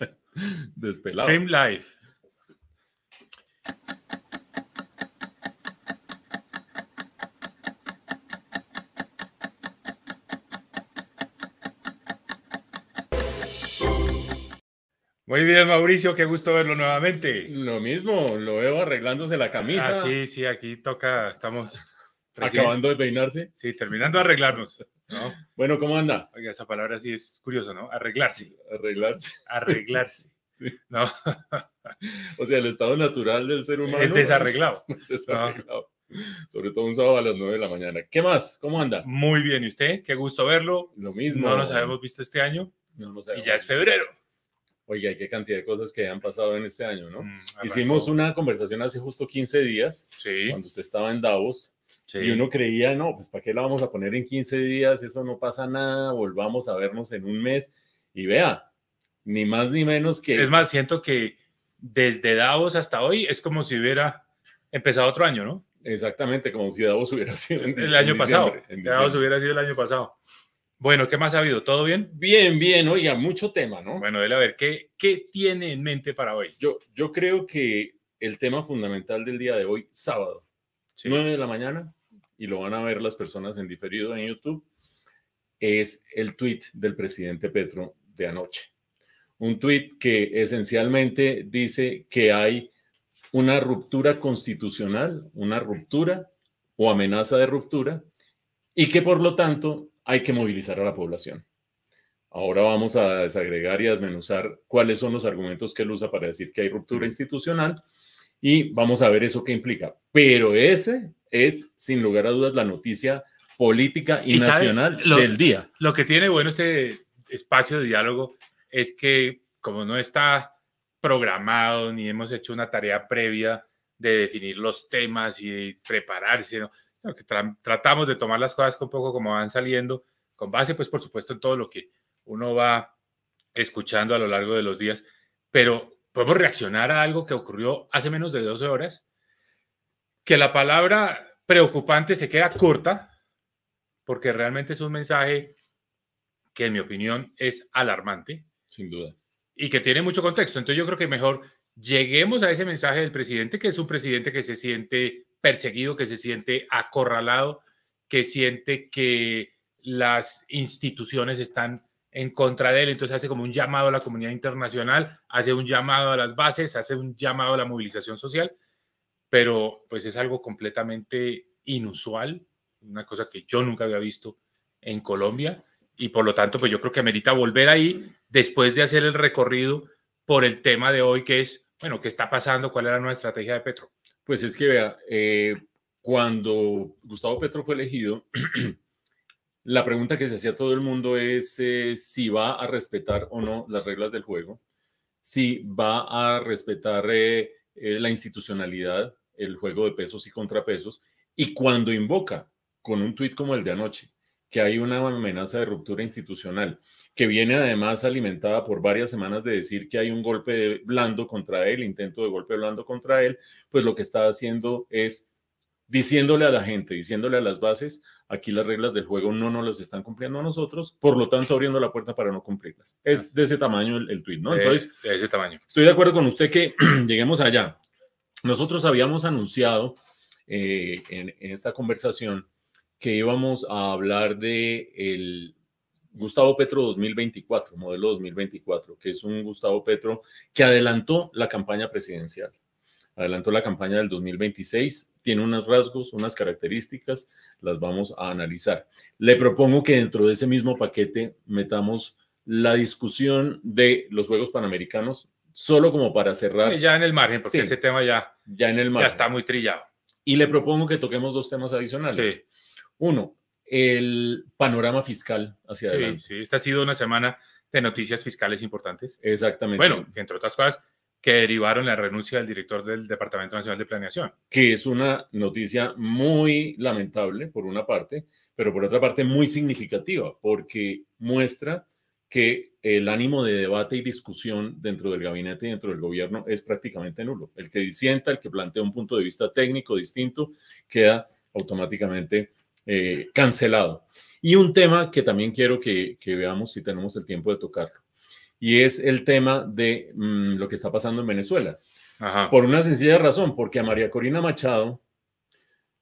Despelado. Stream Live. Muy bien, Mauricio, qué gusto verlo nuevamente. Lo mismo, lo veo arreglándose la camisa. Ah, sí, sí, aquí toca, estamos. Acabando de peinarse. Sí, terminando de arreglarnos. Bueno, ¿cómo anda? Oiga, esa palabra sí es curiosa, ¿no? Arreglarse. Arreglarse. Arreglarse. Sí. ¿No? o sea, el estado natural del ser humano. Es desarreglado. desarreglado. Sobre todo un sábado a las 9 de la mañana. ¿Qué más? ¿Cómo anda? Muy bien, ¿y usted? Qué gusto verlo. Lo mismo. No nos habíamos visto este año. No nos Y ya es febrero. Oiga, qué cantidad de cosas que han pasado en este año, ¿no? Mm, Hicimos una conversación hace justo 15 días, sí. cuando usted estaba en Davos, y uno creía, no, pues ¿para qué la vamos a poner en 15 días? Eso no pasa nada, volvamos a vernos en un mes. Y vea, ni más ni menos que... Es más, siento que desde Davos hasta hoy es como si hubiera empezado otro año, ¿no? Exactamente, como si Davos hubiera sido el año pasado. Davos hubiera sido el año pasado. Bueno, ¿qué más ha habido? ¿Todo bien? Bien, bien, oiga, mucho tema, ¿no? Bueno, él a ver, ¿qué, ¿qué tiene en mente para hoy? Yo, yo creo que el tema fundamental del día de hoy, sábado, 9 de la mañana, y lo van a ver las personas en diferido en YouTube, es el tweet del presidente Petro de anoche. Un tweet que esencialmente dice que hay una ruptura constitucional, una ruptura o amenaza de ruptura y que por lo tanto hay que movilizar a la población. Ahora vamos a desagregar y desmenuzar cuáles son los argumentos que él usa para decir que hay ruptura institucional y vamos a ver eso qué implica. Pero ese es, sin lugar a dudas, la noticia política y, nacional del día. Lo que tiene bueno este espacio de diálogo es que como no está programado ni hemos hecho una tarea previa de definir los temas y prepararse, que tratamos de tomar las cosas un poco como van saliendo, con base, pues por supuesto, en todo lo que uno va escuchando a lo largo de los días, pero podemos reaccionar a algo que ocurrió hace menos de 12 horas, que la palabra preocupante se queda corta, porque realmente es un mensaje que en mi opinión es alarmante. Sin duda. Y que tiene mucho contexto. Entonces yo creo que mejor lleguemos a ese mensaje del presidente, que es un presidente que se siente perseguido, que se siente acorralado, que siente que las instituciones están en contra de él, entonces hace como un llamado a la comunidad internacional, hace un llamado a las bases, hace un llamado a la movilización social, pero pues es algo completamente inusual, una cosa que yo nunca había visto en Colombia y por lo tanto pues yo creo que amerita volver ahí después de hacer el recorrido por el tema de hoy que es, bueno, ¿qué está pasando? ¿Cuál era nueva estrategia de Petro? Pues es que vea, eh, cuando Gustavo Petro fue elegido, La pregunta que se hacía todo el mundo es eh, si va a respetar o no las reglas del juego, si va a respetar eh, eh, la institucionalidad, el juego de pesos y contrapesos, y cuando invoca con un tuit como el de anoche, que hay una amenaza de ruptura institucional, que viene además alimentada por varias semanas de decir que hay un golpe blando contra él, intento de golpe blando contra él, pues lo que está haciendo es diciéndole a la gente, diciéndole a las bases, Aquí las reglas del juego no nos las están cumpliendo a nosotros, por lo tanto abriendo la puerta para no cumplirlas. Es ah. de ese tamaño el, el tweet, ¿no? Entonces, de, ese tamaño. Estoy de acuerdo con usted que lleguemos allá. Nosotros habíamos anunciado eh, en, en, esta conversación que íbamos a hablar de el Gustavo Petro 2024, modelo 2024, que es un Gustavo Petro que adelantó la campaña presidencial adelantó la campaña del 2026, tiene unos rasgos, unas características, las vamos a analizar. Le propongo que dentro de ese mismo paquete metamos la discusión de los Juegos Panamericanos, solo como para cerrar. Ya en el margen, porque ese tema ya, ya, en el margen. está muy trillado. Y le propongo que toquemos dos temas adicionales. Uno, el panorama fiscal hacia sí, Sí, esta ha sido una semana de noticias fiscales importantes. Exactamente. Bueno, entre otras cosas, que derivaron la renuncia del director del Departamento Nacional de Planeación. Que es una noticia muy lamentable, por una parte, pero por otra parte muy significativa, porque muestra que el ánimo de debate y discusión dentro del gabinete y dentro del gobierno es prácticamente nulo. El que disienta, el que plantea un punto de vista técnico distinto, queda automáticamente eh, cancelado. Y un tema que también quiero que, que veamos si tenemos el tiempo de tocarlo y es el tema de mm, lo que está pasando en Venezuela. Por una sencilla razón, porque a María Corina Machado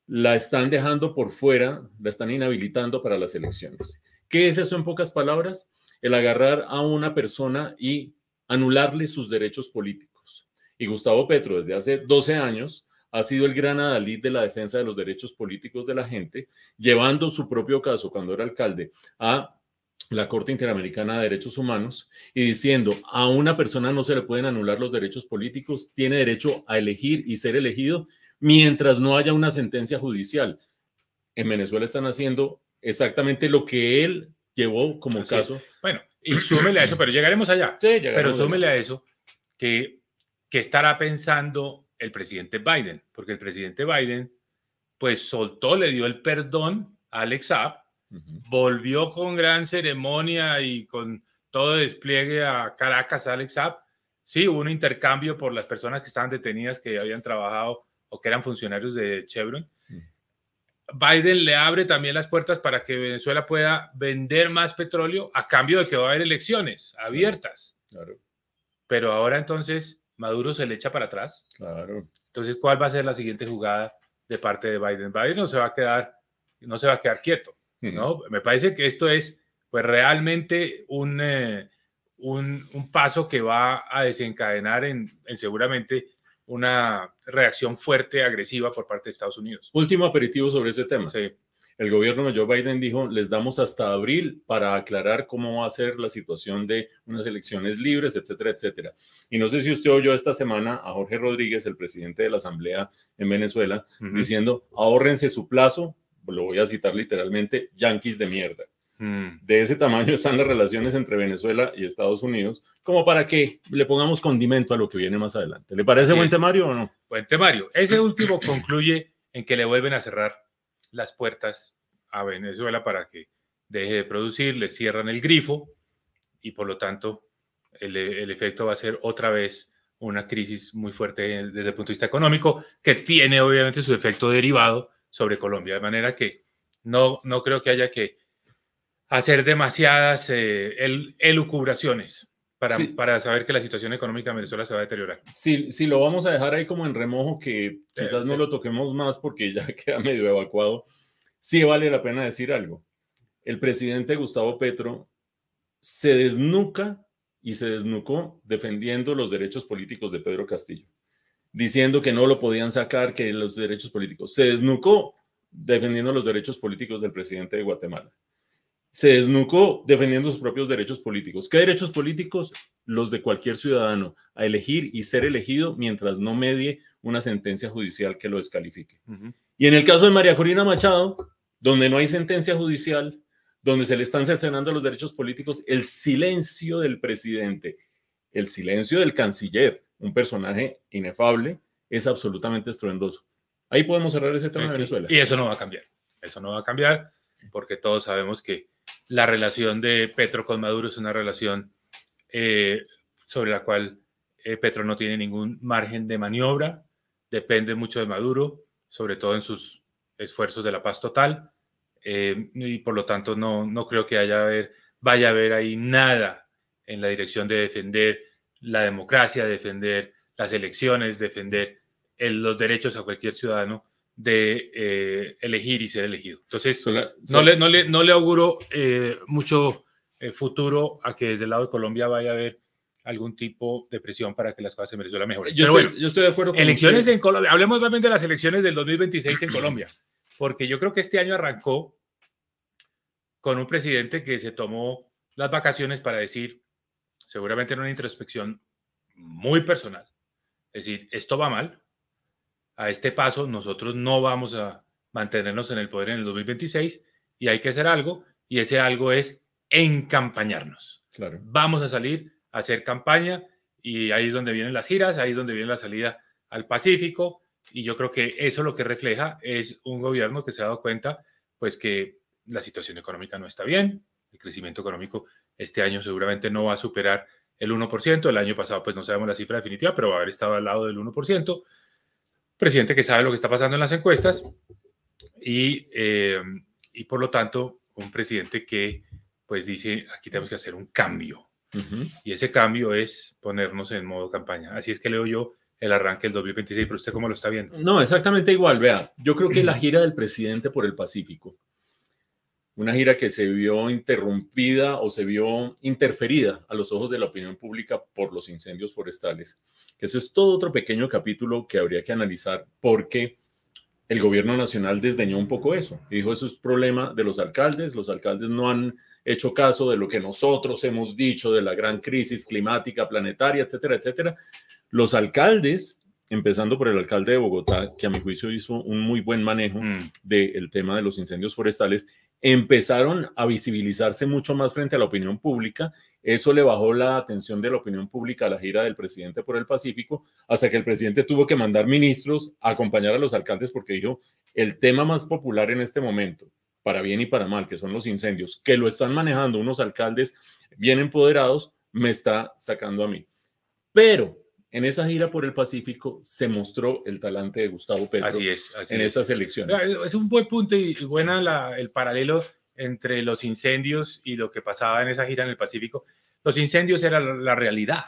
la están dejando por fuera, la están inhabilitando para las elecciones. ¿Qué es eso en pocas palabras? El agarrar a una persona y anularle sus derechos políticos. Y Gustavo Petro, desde hace 12 años, ha sido el gran adalid de la defensa de los derechos políticos de la gente, llevando su propio caso cuando era alcalde a la Corte Interamericana de Derechos Humanos y diciendo a una persona no se le pueden anular los derechos políticos, tiene derecho a elegir y ser elegido mientras no haya una sentencia judicial. En Venezuela están haciendo exactamente lo que él llevó como caso. Bueno, y súmele a eso, pero llegaremos allá. Sí, pero súmele a eso que, que estará pensando el presidente Biden, porque el presidente Biden pues soltó, le dio el perdón a Alex Volvió con gran ceremonia y con todo despliegue a Caracas, Alex Zapp. Sí, hubo un intercambio por las personas que estaban detenidas, que habían trabajado o que eran funcionarios de Chevron. Mm. Biden le abre también las puertas para que Venezuela pueda vender más petróleo a cambio de que va a haber elecciones abiertas. Pero ahora entonces Maduro se le echa para atrás. Claro. Entonces, ¿cuál va a ser la siguiente jugada de parte de Biden? Biden no se va a quedar, no se va a quedar quieto. Me parece que esto es pues realmente un, eh, un, paso que va a desencadenar en, seguramente una reacción fuerte, agresiva por parte de Estados Unidos. Último aperitivo sobre ese tema. El gobierno de Joe Biden dijo, les damos hasta abril para aclarar cómo va a ser la situación de unas elecciones libres, etcétera, etcétera. Y no sé si usted oyó esta semana a Jorge Rodríguez, el presidente de la Asamblea en Venezuela, diciendo, ahórrense su plazo, lo voy a citar literalmente, yanquis de mierda. Hmm. De ese tamaño están las relaciones entre Venezuela y Estados Unidos, como para que le pongamos condimento a lo que viene más adelante. ¿Le parece sí, buen o no? Buen Mario Ese último concluye en que le vuelven a cerrar las puertas a Venezuela para que deje de producir, le cierran el grifo y por lo tanto el, el, efecto va a ser otra vez una crisis muy fuerte desde el punto de vista económico, que tiene obviamente su efecto derivado sobre Colombia. De manera que no, no creo que haya que hacer demasiadas eh, elucubraciones. Para, para, saber que la situación económica en Venezuela se va a deteriorar. Si, lo vamos a dejar ahí como en remojo, que eh, quizás no lo toquemos más porque ya queda medio evacuado, sí vale la pena decir algo. El presidente Gustavo Petro se desnuca y se desnucó defendiendo los derechos políticos de Pedro Castillo diciendo que no lo podían sacar, que los derechos políticos. Se desnucó defendiendo los derechos políticos del presidente de Guatemala. Se desnucó defendiendo sus propios derechos políticos. ¿Qué derechos políticos? Los de cualquier ciudadano, a elegir y ser elegido mientras no medie una sentencia judicial que lo descalifique. Y en el caso de María Corina Machado, donde no hay sentencia judicial, donde se le están cercenando los derechos políticos, el silencio del presidente, el silencio del canciller, un personaje inefable, es absolutamente estruendoso. Ahí podemos cerrar ese tema Venezuela. Y eso no va a cambiar. Eso no va a cambiar porque todos sabemos que la relación de Petro con Maduro es una relación eh, sobre la cual eh, Petro no tiene ningún margen de maniobra, depende mucho de Maduro, sobre todo en sus esfuerzos de la paz total, eh, y por lo tanto no, no creo que haya ver vaya a haber ahí nada en la dirección de defender la democracia, defender las elecciones, defender los derechos a cualquier ciudadano de eh, elegir y ser elegido. Entonces, no, le, auguro eh, mucho eh, futuro a que desde el lado de Colombia vaya a haber algún tipo de presión para que las cosas se Venezuela mejoren. Yo, estoy, de acuerdo con Elecciones en Colombia. Hablemos nuevamente de las elecciones del 2026 en Colombia, porque yo creo que este año arrancó con un presidente que se tomó las vacaciones para decir, seguramente en una introspección muy personal. Es decir, esto va mal, a este paso nosotros no vamos a mantenernos en el poder en el 2026 y hay que hacer algo y ese algo es encampañarnos. Claro. Vamos a salir a hacer campaña y ahí es donde vienen las giras, ahí es donde viene la salida al Pacífico y yo creo que eso lo que refleja es un gobierno que se ha dado cuenta pues que la situación económica no está bien, el crecimiento económico este año seguramente no va a superar el 1%. El año pasado, pues no sabemos la cifra definitiva, pero va a haber estado al lado del 1%. Presidente que sabe lo que está pasando en las encuestas eh, y, por lo tanto, un presidente que pues dice, aquí tenemos que hacer un cambio. Y ese cambio es ponernos en modo campaña. Así es que leo yo el arranque del 2026, pero usted cómo lo está viendo. No, exactamente igual, vea. Yo creo que la gira del presidente por el Pacífico una gira que se vio interrumpida o se vio interferida a los ojos de la opinión pública por los incendios forestales. Eso es todo otro pequeño capítulo que habría que analizar porque el gobierno nacional desdeñó un poco eso dijo eso es problema de los alcaldes, los alcaldes no han hecho caso de lo que nosotros hemos dicho de la gran crisis climática planetaria, etcétera, etcétera. Los alcaldes empezando por el alcalde de Bogotá, que a mi juicio hizo un muy buen manejo mm. del tema de los incendios forestales, empezaron a visibilizarse mucho más frente a la opinión pública. Eso le bajó la atención de la opinión pública a la gira del presidente por el Pacífico, hasta que el presidente tuvo que mandar ministros a acompañar a los alcaldes porque dijo, el tema más popular en este momento, para bien y para mal, que son los incendios, que lo están manejando unos alcaldes bien empoderados, me está sacando a mí. Pero en esa gira por el Pacífico se mostró el talante de Gustavo Petro así es, en es. estas elecciones. Ah, es un buen punto y buena el paralelo entre los incendios y lo que pasaba en esa gira en el Pacífico. Los incendios eran la, realidad,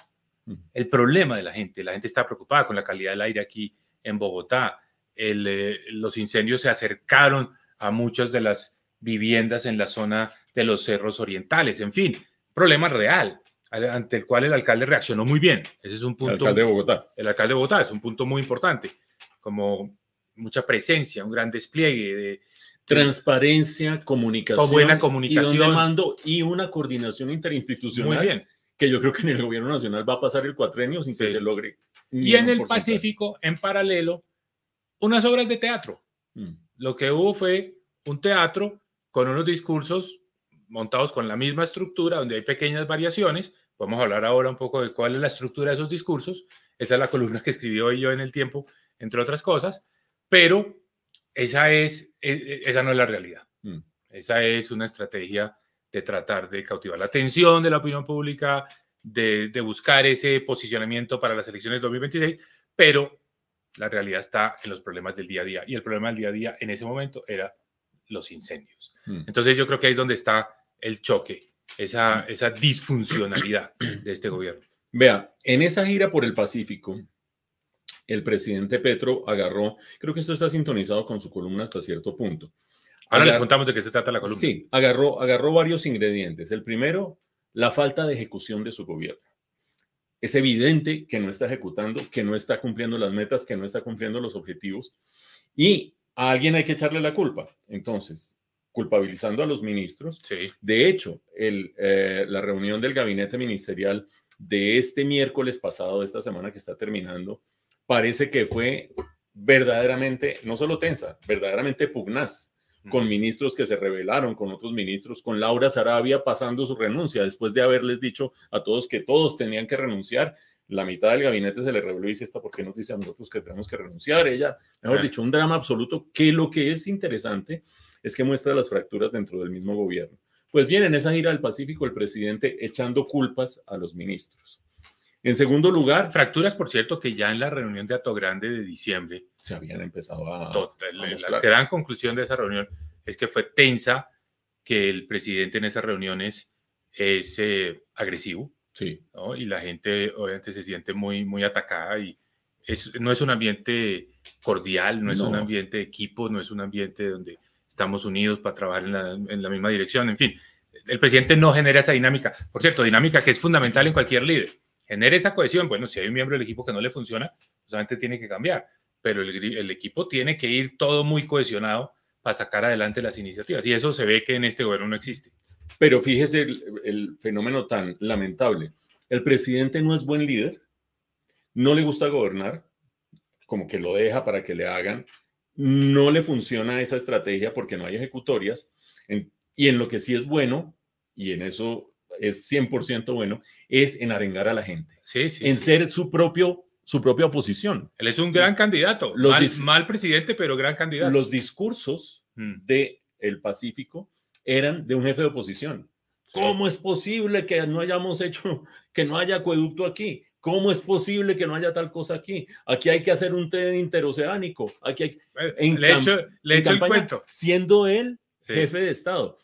el problema de la gente. La gente está preocupada con la calidad del aire aquí en Bogotá. Eh, los incendios se acercaron a muchas de las viviendas en la zona de los cerros orientales. En fin, problema real ante el cual el alcalde reaccionó muy bien. Ese es un punto. El alcalde de Bogotá. El alcalde de Bogotá es un punto muy importante, como mucha presencia, un gran despliegue de transparencia, comunicación, buena comunicación, y un mando y una coordinación interinstitucional. Muy bien. Que yo creo que en el gobierno nacional va a pasar el cuatrenio sin que se logre. Y en el Pacífico, en paralelo, unas obras de teatro. Mm. Lo que hubo fue un teatro con unos discursos montados con la misma estructura, donde hay pequeñas variaciones, Vamos a hablar ahora un poco de cuál es la estructura de esos discursos. Esa es la columna que escribió yo en el tiempo, entre otras cosas, pero esa, es, e, e, esa no es la realidad. Mm. Esa es una estrategia de tratar de cautivar la atención de la opinión pública, de, buscar ese posicionamiento para las elecciones 2026, pero la realidad está en los problemas del día a día. Y el problema del día a día en ese momento era los incendios. Mm. Entonces yo creo que ahí es donde está el choque esa, disfuncionalidad de este gobierno. Vea, en esa gira por el Pacífico, el presidente Petro agarró, creo que esto está sintonizado con su columna hasta cierto punto. Ahora les contamos de qué se trata la columna. Sí, agarró, agarró varios ingredientes. El primero, la falta de ejecución de su gobierno. Es evidente que no está ejecutando, que no está cumpliendo las metas, que no está cumpliendo los objetivos. Y a alguien hay que echarle la culpa. Entonces, culpabilizando a los ministros. Sí. De hecho, eh, la reunión del gabinete ministerial de este miércoles pasado, de esta semana que está terminando, parece que fue verdaderamente, no solo tensa, verdaderamente pugnaz, con ministros que se rebelaron, con otros ministros, con Laura Sarabia pasando su renuncia, después de haberles dicho a todos que todos tenían que renunciar, la mitad del gabinete se le reveló y dice, ¿esta por qué nos dice a nosotros que tenemos que renunciar? Ella, mejor dicho, un drama absoluto, que lo que es interesante es que muestra las fracturas dentro del mismo gobierno. Pues bien, en esa gira al Pacífico, el presidente echando culpas a los ministros. En segundo lugar. Fracturas, por cierto, que ya en la reunión de Ato Grande de diciembre. Se habían empezado a. Total, la gran conclusión de esa reunión es que fue tensa, que el presidente en esas reuniones es eh, agresivo. Sí. Y la gente, obviamente, se siente muy, muy atacada y no es un ambiente cordial, no es un ambiente de equipo, no es un ambiente donde estamos unidos para trabajar en la, misma dirección, en fin. El presidente no genera esa dinámica, por cierto, dinámica que es fundamental en cualquier líder. Genera esa cohesión. Bueno, si hay un miembro del equipo que no le funciona, solamente tiene que cambiar, pero el, equipo tiene que ir todo muy cohesionado para sacar adelante las iniciativas. Y eso se ve que en este gobierno no existe. Pero fíjese el, el, fenómeno tan lamentable. El presidente no es buen líder, no le gusta gobernar, como que lo deja para que le hagan, no le funciona esa estrategia porque no hay ejecutorias. y en lo que sí es bueno, y en eso es 100% bueno, es en arengar a la gente. en ser su propio su propia oposición. Él es un gran candidato, mal, mal, presidente, pero gran candidato. Los discursos mm. de el Pacífico eran de un jefe de oposición. ¿Cómo es posible que no hayamos hecho, que no haya acueducto aquí? ¿Cómo es posible que no haya tal cosa aquí? Aquí hay que hacer un tren interoceánico. Aquí eh, en le he le el cuento. Siendo él jefe de Estado.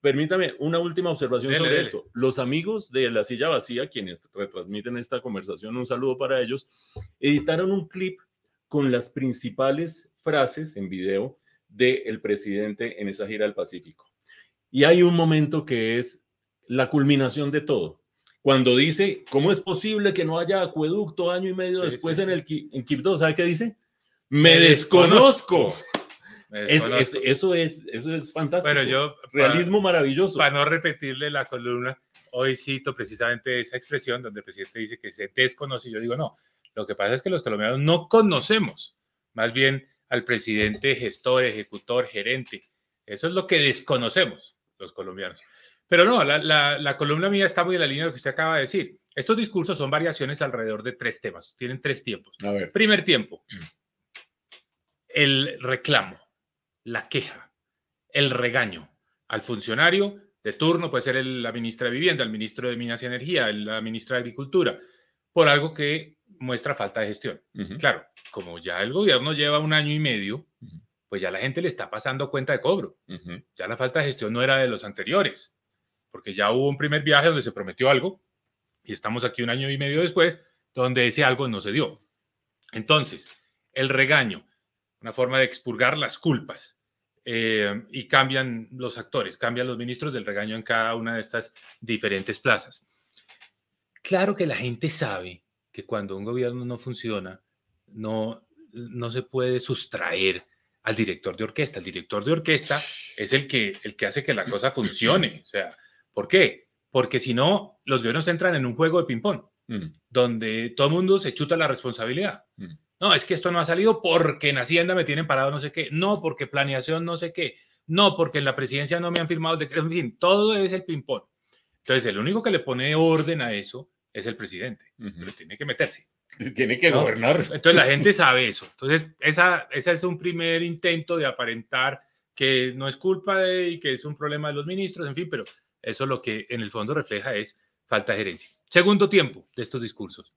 Permítame una última observación sobre esto. Los amigos de La Silla Vacía, quienes retransmiten esta conversación, un saludo para ellos, editaron un clip con las principales frases en video del presidente en esa gira al Pacífico. Y hay un momento que es la culminación de todo cuando dice, ¿cómo es posible que no haya acueducto año y medio después en, el, en Quibdó? ¿Sabe qué dice? Me, desconozco. eso, es, eso es fantástico. pero yo, Realismo maravilloso. Para no repetirle la columna, hoy cito precisamente esa expresión donde el presidente dice que se desconoce. Y yo digo, no, lo que pasa es que los colombianos no conocemos más bien al presidente, gestor, ejecutor, gerente. Eso es lo que desconocemos los colombianos. Pero no, la, columna mía está muy en la línea de lo que usted acaba de decir. Estos discursos son variaciones alrededor de tres temas, tienen tres tiempos. Primer tiempo, mm. el reclamo, la queja, el regaño al funcionario de turno, puede ser la ministra de Vivienda, el ministro de Minas y Energía, el, la ministra de Agricultura, por algo que muestra falta de gestión. Claro, como ya el gobierno lleva un año y medio, pues ya la gente le está pasando cuenta de cobro. Ya la falta de gestión no era de los anteriores porque ya hubo un primer viaje donde se prometió algo y estamos aquí un año y medio después donde ese algo no se dio. Entonces, el regaño, una forma de expurgar las culpas eh, y cambian los actores, cambian los ministros del regaño en cada una de estas diferentes plazas. Claro que la gente sabe que cuando un gobierno no funciona, no, no se puede sustraer al director de orquesta. El director de orquesta es el que, el que hace que la cosa funcione. O sea, ¿Por qué? Porque si no, los gobiernos entran en un juego de ping-pong, mm. donde todo el mundo se chuta la responsabilidad. Mm. No, es que esto no ha salido porque en Hacienda me tienen parado no sé qué, no porque planeación no sé qué, no porque en la presidencia no me han firmado, de... en fin, todo es el ping-pong. Entonces, el único que le pone orden a eso es el presidente, pero tiene que meterse. Tiene que gobernar. Entonces, la gente sabe eso. Entonces, esa, ese es un primer intento de aparentar que no es culpa de y que es un problema de los ministros, en fin, pero eso lo que en el fondo refleja es falta de gerencia. Segundo tiempo de estos discursos.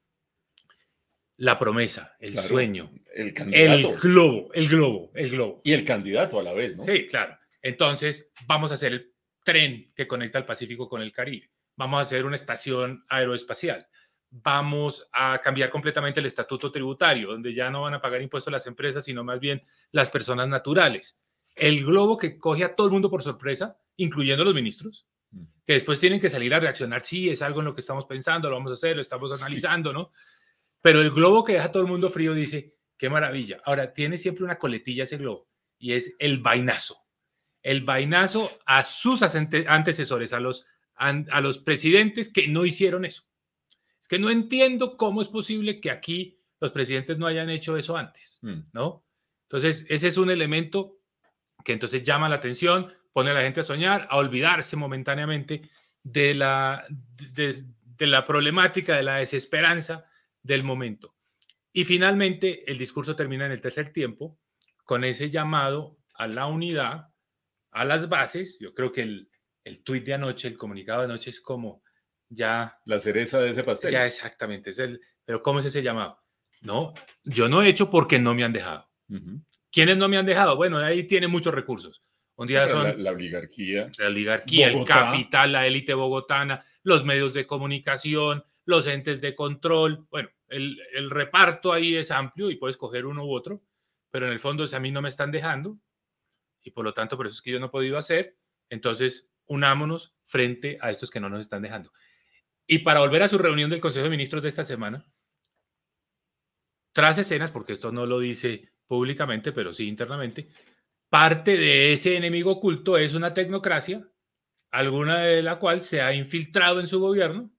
La promesa, el sueño, el, candidato. el globo, el globo, el globo. Y el candidato a la vez, ¿no? Sí, claro. Entonces, vamos a hacer el tren que conecta el Pacífico con el Caribe. Vamos a hacer una estación aeroespacial vamos a cambiar completamente el estatuto tributario, donde ya no van a pagar impuestos las empresas, sino más bien las personas naturales. El globo que coge a todo el mundo por sorpresa, incluyendo los ministros, que después tienen que salir a reaccionar, sí, es algo en lo que estamos pensando, lo vamos a hacer, lo estamos analizando, ¿no? Pero el globo que deja todo el mundo frío dice, qué maravilla. Ahora, tiene siempre una coletilla ese globo y es el vainazo. El vainazo a sus antecesores, a los, a los presidentes que no hicieron eso. Es que no entiendo cómo es posible que aquí los presidentes no hayan hecho eso antes, mm. ¿no? Entonces, ese es un elemento que entonces llama la atención pone a la gente a soñar, a olvidarse momentáneamente de la, de, la problemática, de la desesperanza del momento. Y finalmente, el discurso termina en el tercer tiempo con ese llamado a la unidad, a las bases. Yo creo que el, el de anoche, el comunicado de anoche es como ya... La cereza de ese pastel. Ya exactamente, es el... Pero ¿cómo es ese llamado? No, yo no he hecho porque no me han dejado. ¿Quiénes no me han dejado? Bueno, ahí tiene muchos recursos. Un día son la, oligarquía. La oligarquía, el capital, la élite bogotana, los medios de comunicación, los entes de control. Bueno, el, el, reparto ahí es amplio y puedes coger uno u otro, pero en el fondo es a mí no me están dejando y por lo tanto por eso es que yo no he podido hacer. Entonces, unámonos frente a estos que no nos están dejando. Y para volver a su reunión del Consejo de Ministros de esta semana, tras escenas, porque esto no lo dice públicamente, pero sí internamente, Parte de ese enemigo oculto es una tecnocracia, alguna de la cual se ha infiltrado en su gobierno,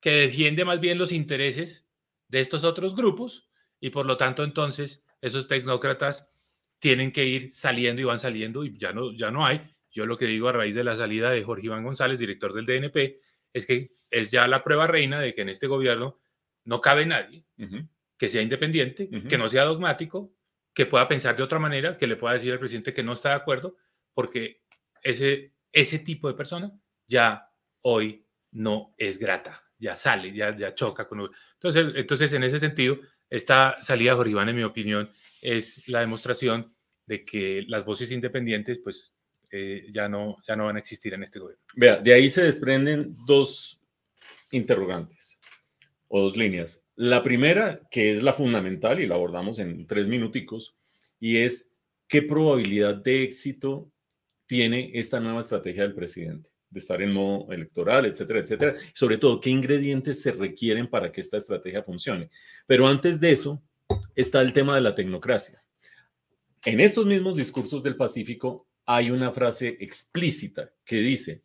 que defiende más bien los intereses de estos otros grupos y por lo tanto entonces esos tecnócratas tienen que ir saliendo y van saliendo y ya no, ya no hay. Yo lo que digo a raíz de la salida de Jorge Iván González, director del DNP, es que es ya la prueba reina de que en este gobierno no cabe nadie que sea independiente, que no sea dogmático, que pueda pensar de otra manera, que le pueda decir al presidente que no está de acuerdo, porque ese, ese tipo de persona ya hoy no es grata, ya sale, ya, ya choca con... Entonces, entonces, en ese sentido, esta salida de Joribán, en mi opinión, es la demostración de que las voces independientes, pues, eh, ya, no, ya no van a existir en este gobierno. Vea, de ahí se desprenden dos interrogantes o dos líneas. La primera, que es la fundamental y la abordamos en tres minuticos, y es qué probabilidad de éxito tiene esta nueva estrategia del presidente, de estar en modo electoral, etcétera, etcétera. Sobre todo, qué ingredientes se requieren para que esta estrategia funcione. Pero antes de eso está el tema de la tecnocracia. En estos mismos discursos del Pacífico hay una frase explícita que dice,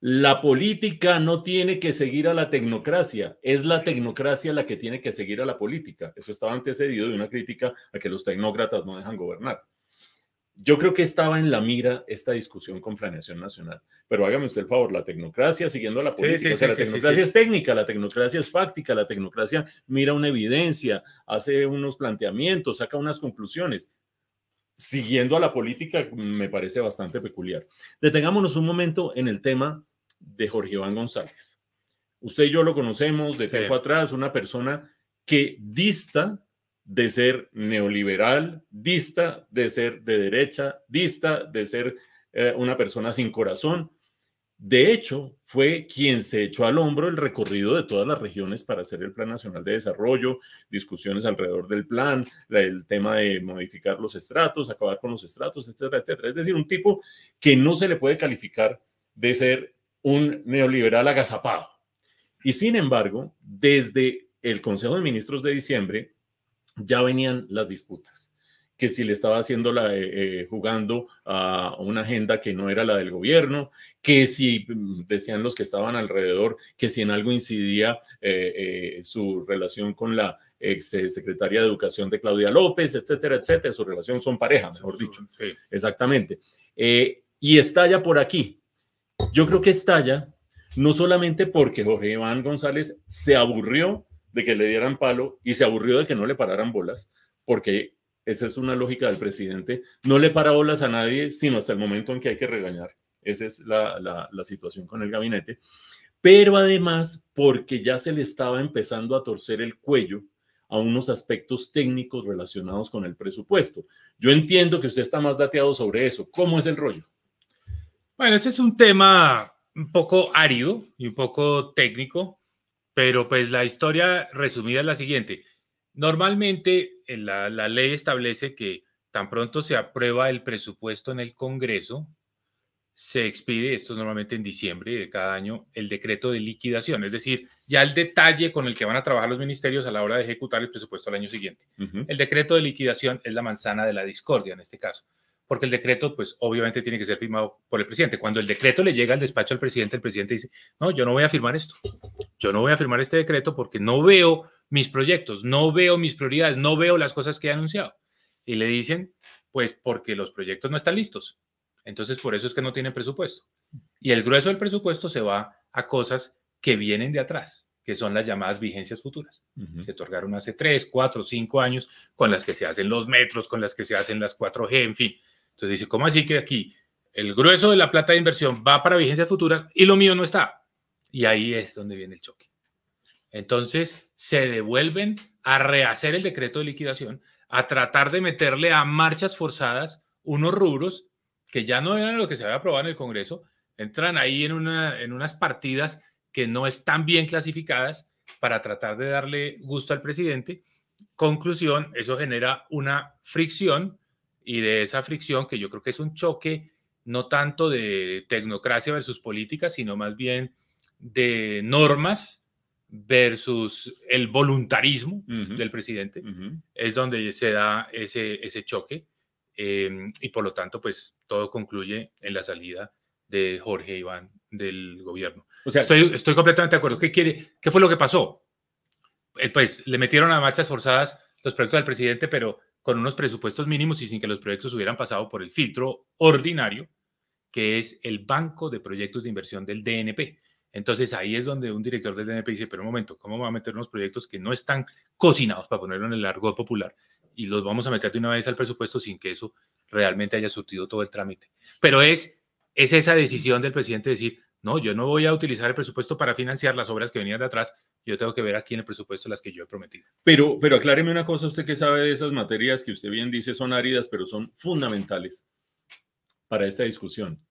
la política no tiene que seguir a la tecnocracia, es la tecnocracia la que tiene que seguir a la política. Eso estaba antecedido de una crítica a que los tecnócratas no dejan gobernar. Yo creo que estaba en la mira esta discusión con planeación nacional. Pero hágame usted el favor, la tecnocracia siguiendo a la política. la tecnocracia es técnica, la tecnocracia es fáctica, la tecnocracia mira una evidencia, hace unos planteamientos, saca unas conclusiones siguiendo a la política me parece bastante peculiar. Detengámonos un momento en el tema de Jorge Iván González. Usted y yo lo conocemos de tiempo atrás, una persona que dista de ser neoliberal, dista de ser de derecha, dista de ser eh, una persona sin corazón. De hecho, fue quien se echó al hombro el recorrido de todas las regiones para hacer el Plan Nacional de Desarrollo, discusiones alrededor del plan, el tema de modificar los estratos, acabar con los estratos, etcétera, etcétera. Es decir, un tipo que no se le puede calificar de ser un neoliberal agazapado. Y sin embargo, desde el Consejo de Ministros de diciembre ya venían las disputas que si le estaba haciendo la, eh, eh, jugando a una agenda que no era la del gobierno, que si mm, decían los que estaban alrededor, que si en algo incidía eh, su relación con la ex secretaria de Educación de Claudia López, etcétera, etcétera, su relación son pareja, mejor dicho. Exactamente. y estalla por aquí. Yo creo que estalla no solamente porque Jorge Iván González se aburrió de que le dieran palo y se aburrió de que no le pararan bolas, porque esa es una lógica del presidente. No le para bolas a nadie, sino hasta el momento en que hay que regañar. Esa es la, situación con el gabinete. Pero además, porque ya se le estaba empezando a torcer el cuello a unos aspectos técnicos relacionados con el presupuesto. Yo entiendo que usted está más dateado sobre eso. ¿Cómo es el rollo? Bueno, ese es un tema un poco árido y un poco técnico, pero pues la historia resumida es la siguiente. Normalmente eh, la, ley establece que tan pronto se aprueba el presupuesto en el Congreso, se expide, esto es normalmente en diciembre de cada año, el decreto de liquidación, es decir, ya el detalle con el que van a trabajar los ministerios a la hora de ejecutar el presupuesto al año siguiente. El decreto de liquidación es la manzana de la discordia en este caso porque el decreto, pues obviamente tiene que ser firmado por el presidente. Cuando el decreto le llega al despacho al presidente, el presidente dice, no, yo no voy a firmar esto, yo no voy a firmar este decreto porque no veo mis proyectos, no veo mis prioridades, no veo las cosas que he anunciado. Y le dicen, pues porque los proyectos no están listos. Entonces, por eso es que no tienen presupuesto. Y el grueso del presupuesto se va a cosas que vienen de atrás, que son las llamadas vigencias futuras. Se otorgaron hace tres, cuatro, cinco años, con las que se hacen los metros, con las que se hacen las 4G, en fin, entonces dice, ¿cómo así que aquí el grueso de la plata de inversión va para vigencias futuras y lo mío no está? Y ahí es donde viene el choque. Entonces se devuelven a rehacer el decreto de liquidación, a tratar de meterle a marchas forzadas unos rubros que ya no eran lo que se había aprobado en el Congreso, entran ahí en unas partidas que no están bien clasificadas para tratar de darle gusto al presidente. Conclusión, eso genera una fricción y de esa fricción que yo creo que es un choque no tanto de tecnocracia versus política, sino más bien de normas versus el voluntarismo del presidente, es donde se da ese, ese choque em, y por lo tanto pues todo concluye en la salida de Jorge Iván del gobierno. O sea, estoy, estoy completamente de acuerdo. ¿Qué, quiere, ¿Qué fue lo que pasó? Eh, pues le metieron a marchas forzadas los proyectos del presidente, pero con unos presupuestos mínimos y sin que los proyectos hubieran pasado por el filtro ordinario, que es el Banco de Proyectos de Inversión del DNP. Entonces ahí es donde un director del DNP dice, pero un momento, ¿cómo vamos a meter unos proyectos que no están cocinados, para ponerlo en el argot popular, y los vamos a meter de una vez al presupuesto sin que eso realmente haya surtido todo el trámite? Pero es, es esa decisión del presidente decir, no, yo no voy a utilizar el presupuesto para financiar las obras que venían de atrás, yo tengo que ver aquí en el presupuesto las que yo he prometido. Pero, pero acláreme una cosa, usted que sabe de esas materias que usted bien dice son áridas, pero son fundamentales para esta discusión.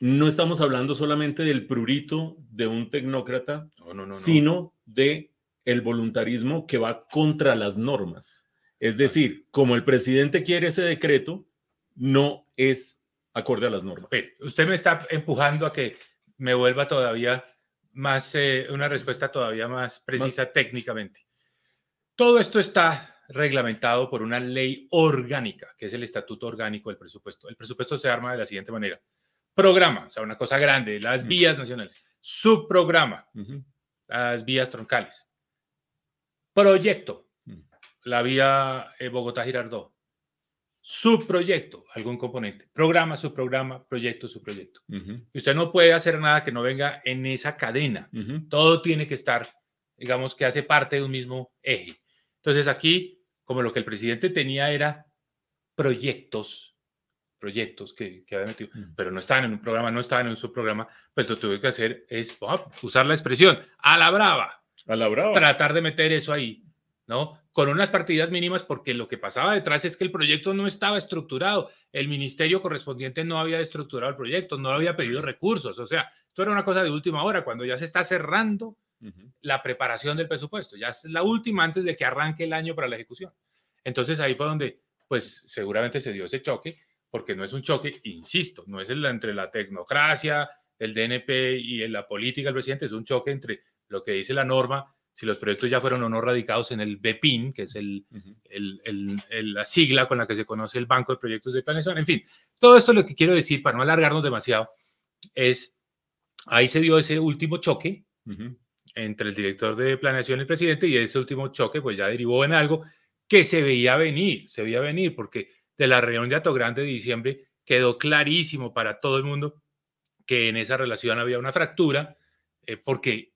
No estamos hablando solamente del prurito de un tecnócrata, no, sino de el voluntarismo que va contra las normas. Es decir, como el presidente quiere ese decreto, no es acorde a las normas. usted me está empujando a que me vuelva todavía más, eh, una respuesta todavía más precisa técnicamente. Todo esto está reglamentado por una ley orgánica, que es el Estatuto Orgánico del Presupuesto. El presupuesto se arma de la siguiente manera. Programa, o sea, una cosa grande, las vías nacionales. Subprograma, las vías troncales. Proyecto, la vía eh, Bogotá-Girardot. Su proyecto, algún componente, programa, su programa, proyecto, su proyecto. Y usted no puede hacer nada que no venga en esa cadena. Todo tiene que estar, digamos, que hace parte de un mismo eje. Entonces aquí, como lo que el presidente tenía era proyectos, proyectos que, había metido, pero no estaban en un programa, no estaban en un subprograma, pues lo que tuve que hacer es oh, usar la expresión, a la brava. A la brava. Tratar de meter eso ahí, ¿no? con unas partidas mínimas porque lo que pasaba detrás es que el proyecto no estaba estructurado, el ministerio correspondiente no había estructurado el proyecto, no había pedido recursos, o sea, esto era una cosa de última hora, cuando ya se está cerrando la preparación del presupuesto, ya es la última antes de que arranque el año para la ejecución. Entonces ahí fue donde, pues seguramente se dio ese choque, porque no es un choque, insisto, no es el, entre la tecnocracia, el DNP y la política del presidente, es un choque entre lo que dice la norma si los proyectos ya fueron o no radicados en el BEPIN, que es el, la sigla con la que se conoce el Banco de Proyectos de Planeación. En fin, todo esto lo que quiero decir, para no alargarnos demasiado, es, ahí se dio ese último choque entre el director de planeación y el presidente, y ese último choque pues ya derivó en algo que se veía venir, se veía venir, porque de la reunión de Grande de diciembre quedó clarísimo para todo el mundo que en esa relación había una fractura, eh, porque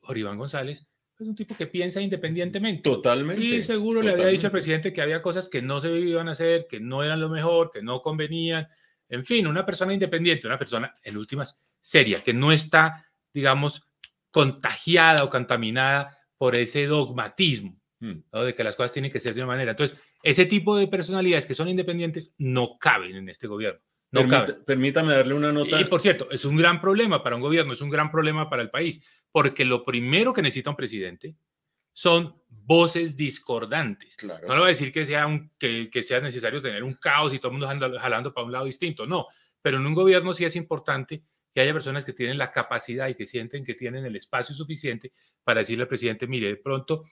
Joribán González es un tipo que piensa independientemente. Totalmente. Y seguro le había dicho al presidente que había cosas que no se iban a hacer, que no eran lo mejor, que no convenían. En fin, una persona independiente, una persona, en últimas, seria, que no está, digamos, contagiada o contaminada por ese dogmatismo, hmm. de que las cosas tienen que ser de una manera. Entonces, ese tipo de personalidades que son independientes no caben en este gobierno. No permítame darle una nota. Y, por cierto, es un gran problema para un gobierno, es un gran problema para el país, porque lo primero que necesita un presidente son voces discordantes. No le voy a decir que sea, un, que, sea necesario tener un caos y todo el mundo jalando para un lado distinto, no. Pero en un gobierno sí es importante que haya personas que tienen la capacidad y que sienten que tienen el espacio suficiente para decirle al presidente, mire, de pronto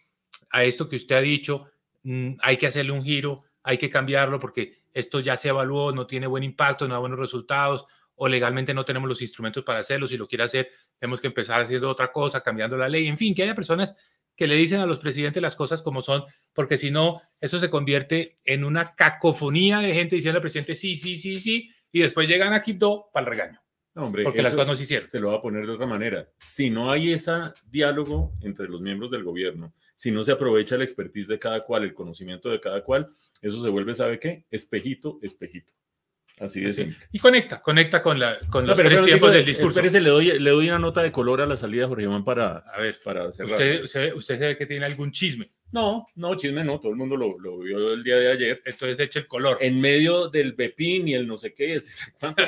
a esto que usted ha dicho, mm, hay que hacerle un giro, hay que cambiarlo, porque esto ya se evaluó, no tiene buen impacto, no da buenos resultados, o legalmente no tenemos los instrumentos para hacerlo, si lo quiere hacer, tenemos que empezar haciendo otra cosa, cambiando la ley, en fin, que haya personas que le dicen a los presidentes las cosas como son, porque si no, eso se convierte en una cacofonía de gente diciendo al presidente sí, sí, sí, sí, y después llegan a Quibdó para el regaño. No, hombre, porque las cosas no se hicieron. Se lo va a poner de otra manera. Si no hay ese diálogo entre los miembros del gobierno, si no se aprovecha la expertise de cada cual, el conocimiento de cada cual, eso se vuelve, ¿sabe qué? Espejito, espejito. Así es Y conecta, conecta con, la, con los tres tiempos del discurso. le doy, le doy una nota de color a la salida, Jorge Iván, para, a ver, para cerrar. Usted, usted, sabe que tiene algún chisme. No, no, chisme no, todo el mundo lo, lo vio el día de ayer. esto es hecho el color. En medio del Bepín y el no sé qué,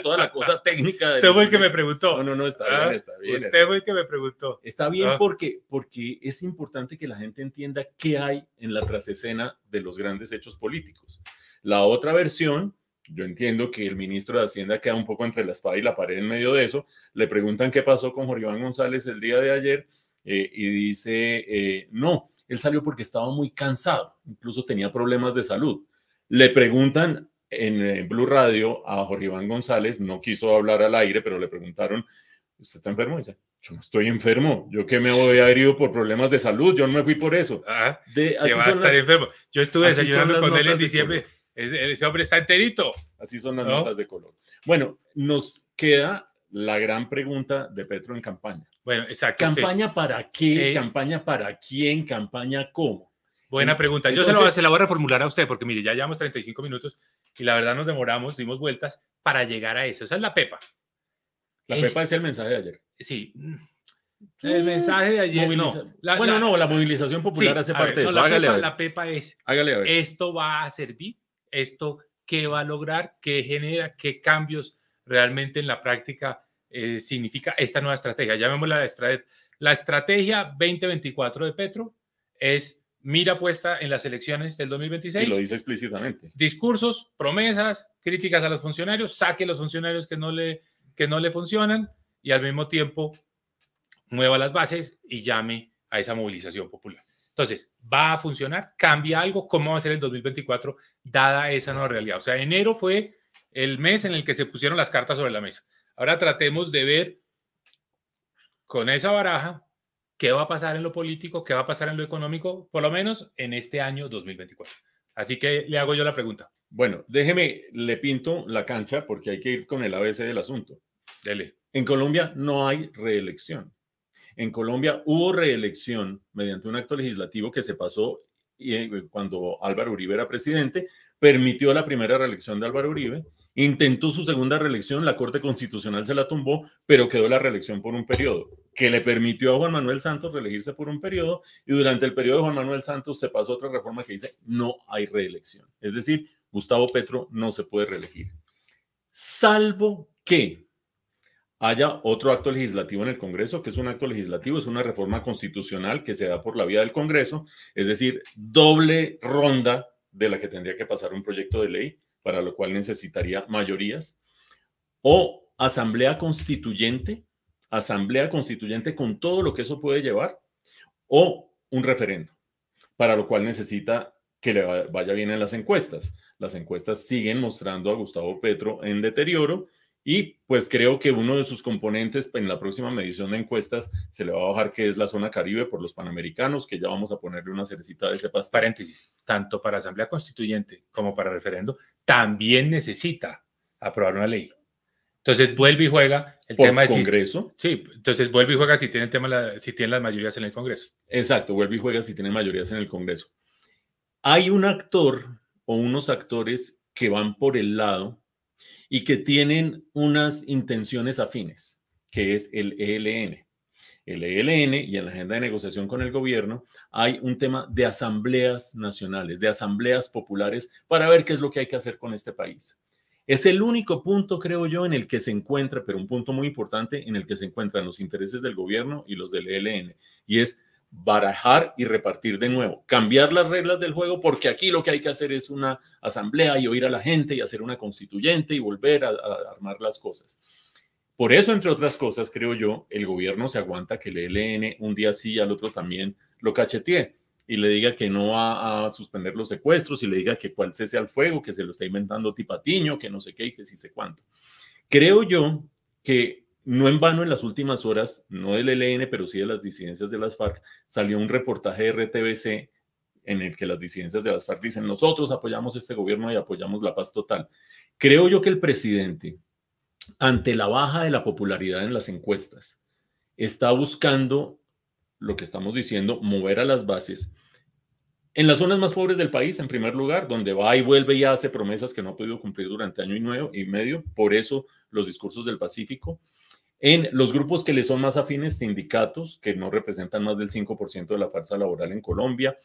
toda la cosa técnica. Usted fue el que me preguntó. No, no, no, está bien, ah, está bien. Usted fue el que me preguntó. Está bien ah. porque, porque es importante que la gente entienda qué hay en la trasescena de los grandes hechos políticos. La otra versión yo entiendo que el ministro de Hacienda queda un poco entre la espada y la pared en medio de eso. Le preguntan qué pasó con Jorge Iván González el día de ayer eh, y dice, eh, no, él salió porque estaba muy cansado, incluso tenía problemas de salud. Le preguntan en eh, Blue Radio a Jorge Iván González, no quiso hablar al aire, pero le preguntaron, ¿usted está enfermo? dice, yo no estoy enfermo, yo que me voy a ir por problemas de salud, yo no me fui por eso. Ah, de, a estar enfermo. Yo estuve desayunando con él en diciembre ese hombre está enterito. Así son las notas de color. Bueno, nos queda la gran pregunta de Petro en campaña. Bueno, exacto. ¿Campaña para qué? Eh. ¿Campaña para quién? ¿Campaña cómo? Buena pregunta. Yo se, la voy a reformular a usted porque, mire, ya llevamos 35 minutos y la verdad nos demoramos, dimos vueltas para llegar a eso. Esa es la pepa. La pepa es el mensaje de ayer. Sí. El mensaje de ayer. bueno, no, la movilización popular hace parte de eso. la pepa es: hágale a ver. esto va a servir esto qué va a lograr, qué genera, qué cambios realmente en la práctica eh, significa esta nueva estrategia. Llamémosla la, estrategia 2024 de Petro es mira puesta en las elecciones del 2026. lo dice explícitamente. Discursos, promesas, críticas a los funcionarios, saque a los funcionarios que no le, que no le funcionan y al mismo tiempo mueva las bases y llame a esa movilización popular. Entonces, ¿va a funcionar? ¿Cambia algo? ¿Cómo va a ser el 2024? dada esa nueva realidad. O sea, enero fue el mes en el que se pusieron las cartas sobre la mesa. Ahora tratemos de ver con esa baraja qué va a pasar en lo político, qué va a pasar en lo económico, por lo menos en este año 2024. Así que le hago yo la pregunta. Bueno, déjeme, le pinto la cancha porque hay que ir con el ABC del asunto. Dele. En Colombia no hay reelección. En Colombia hubo reelección mediante un acto legislativo que se pasó y eh, cuando Álvaro Uribe era presidente, permitió la primera reelección de Álvaro Uribe, intentó su segunda reelección, la Corte Constitucional se la tumbó, pero quedó la reelección por un periodo, que le permitió a Juan Manuel Santos reelegirse por un periodo, y durante el periodo de Juan Manuel Santos se pasó otra reforma que dice no hay reelección. Es decir, Gustavo Petro no se puede reelegir. Salvo que haya otro acto legislativo en el Congreso, que es un acto legislativo, es una reforma constitucional que se da por la vía del Congreso, es decir, doble ronda de la que tendría que pasar un proyecto de ley, para lo cual necesitaría mayorías, o asamblea constituyente, asamblea constituyente con todo lo que eso puede llevar, o un referendo, para lo cual necesita que le vaya bien en las encuestas. Las encuestas siguen mostrando a Gustavo Petro en deterioro y pues creo que uno de sus componentes en la próxima medición de encuestas se le va a bajar que es la zona Caribe por los panamericanos, que ya vamos a ponerle una cerecita de ese Paréntesis, tanto para Asamblea Constituyente como para referendo, también necesita aprobar una ley. Entonces vuelve y juega el tema de Congreso. sí, entonces vuelve y juega si tiene tema si tiene las mayorías en el Congreso. Exacto, vuelve y juega si tiene mayorías en el Congreso. Hay un actor o unos actores que van por el lado y que tienen unas intenciones afines, que es el ELN. El ELN y en la agenda de negociación con el gobierno hay un tema de asambleas nacionales, de asambleas populares, para ver qué es lo que hay que hacer con este país. Es el único punto, creo yo, en el que se encuentra, pero un punto muy importante en el que se encuentran los intereses del gobierno y los del ELN, y es barajar y repartir de nuevo, cambiar las reglas del juego, porque aquí lo que hay que hacer es una asamblea y oír a la gente y hacer una constituyente y volver a, armar las cosas. Por eso, entre otras cosas, creo yo, el gobierno se aguanta que el ELN un día sí y al otro también lo cachetee y le diga que no va a suspender los secuestros y le diga que cuál cese al fuego, que se lo está inventando Tipatiño, que no sé qué y que sí sé cuánto. Creo yo que no en vano en las últimas horas, no del ELN, pero sí de las disidencias de las FARC, salió un reportaje de RTBC en el que las disidencias de las FARC dicen, nosotros apoyamos este gobierno y apoyamos la paz total. Creo yo que el presidente, ante la baja de la popularidad en las encuestas, está buscando lo que estamos diciendo, mover a las bases en las zonas más pobres del país, en primer lugar, donde va y vuelve y hace promesas que no ha podido cumplir durante año y, y medio, por eso los discursos del Pacífico, en los grupos que le son más afines, sindicatos, que no representan más del 5% de la fuerza laboral en Colombia,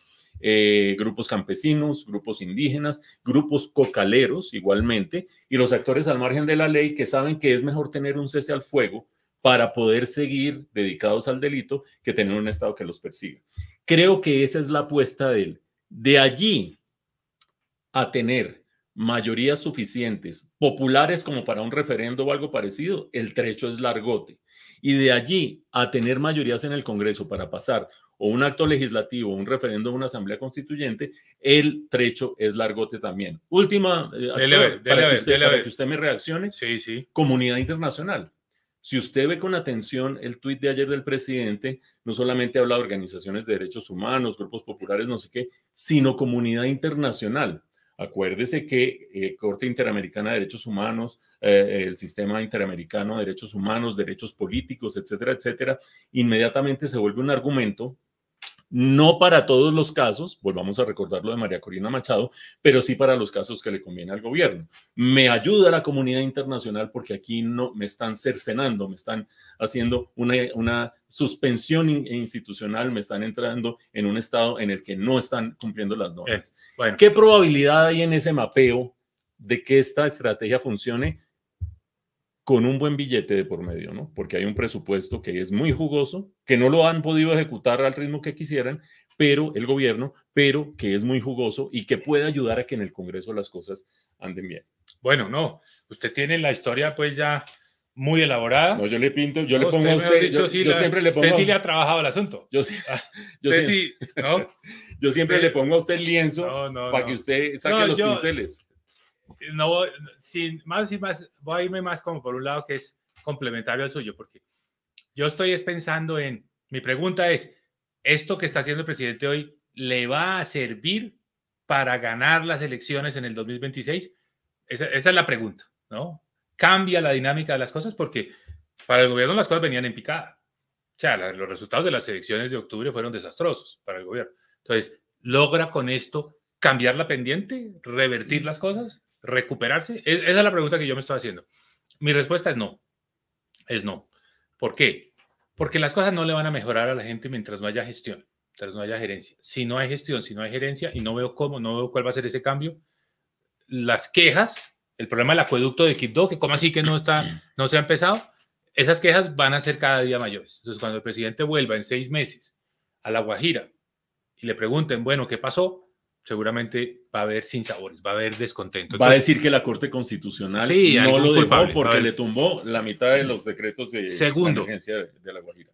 eh, grupos campesinos, grupos indígenas, grupos cocaleros igualmente, y los actores al margen de la ley que saben que es mejor tener un cese al fuego para poder seguir dedicados al delito que tener un Estado que los persiga. Creo que esa es la apuesta de él. De allí a tener mayorías suficientes, populares como para un referendo o algo parecido, el trecho es largote. Y de allí a tener mayorías en el Congreso para pasar o un acto legislativo, un referendo, una asamblea constituyente, el trecho es largote también. Última, eh, para, que usted, que usted me reaccione, sí, sí. comunidad internacional. Si usted ve con atención el tuit de ayer del presidente, no solamente habla de organizaciones de derechos humanos, grupos populares, no sé qué, sino comunidad internacional Acuérdese que eh, Corte Interamericana de Derechos Humanos, eh, el Sistema Interamericano de Derechos Humanos, derechos políticos, etcétera, etcétera, inmediatamente se vuelve un argumento no para todos los casos, volvamos a recordar lo de María Corina Machado, pero sí para los casos que le conviene al gobierno. Me ayuda la comunidad internacional porque aquí no me están cercenando, me están haciendo una, suspensión institucional, me están entrando en un estado en el que no están cumpliendo las normas. Eh, ¿Qué probabilidad hay en ese mapeo de que esta estrategia funcione? con un buen billete de por medio, ¿no? Porque hay un presupuesto que es muy jugoso, que no lo han podido ejecutar al ritmo que quisieran, pero el gobierno, pero que es muy jugoso y que puede ayudar a que en el Congreso las cosas anden bien. Bueno, no, usted tiene la historia pues ya muy elaborada. No, yo le pinto, yo le pongo a usted, le usted sí le ha trabajado el asunto. Yo, sí, ah, yo sí, ¿no? yo siempre le pongo a usted el lienzo para que usted saque los pinceles no, sin, más y más, voy a irme más como por un lado que es complementario al suyo, porque yo estoy pensando en, mi pregunta es, ¿esto que está haciendo el presidente hoy le va a servir para ganar las elecciones en el 2026? Esa, es la pregunta, ¿no? ¿Cambia la dinámica de las cosas? Porque para el gobierno las cosas venían en picada. O sea, los resultados de las elecciones de octubre fueron desastrosos para el gobierno. Entonces, ¿logra con esto cambiar la pendiente? ¿Revertir las cosas? recuperarse? esa es la pregunta que yo me estoy haciendo. Mi respuesta es no. Es no. ¿Por qué? Porque las cosas no le van a mejorar a la gente mientras no haya gestión, mientras no haya gerencia. Si no hay gestión, si no hay gerencia y no veo cómo, no veo cuál va a ser ese cambio, las quejas, el problema del acueducto de Quibdó, que como así que no, está, no se ha empezado, esas quejas van a ser cada día mayores. Entonces, cuando el presidente vuelva en seis meses a La Guajira y le pregunten, bueno, ¿qué pasó? seguramente va a haber sinsabores, va a haber descontento. va a decir que la Corte Constitucional no lo dejó porque le tumbó la mitad de los decretos de la de la Guajira.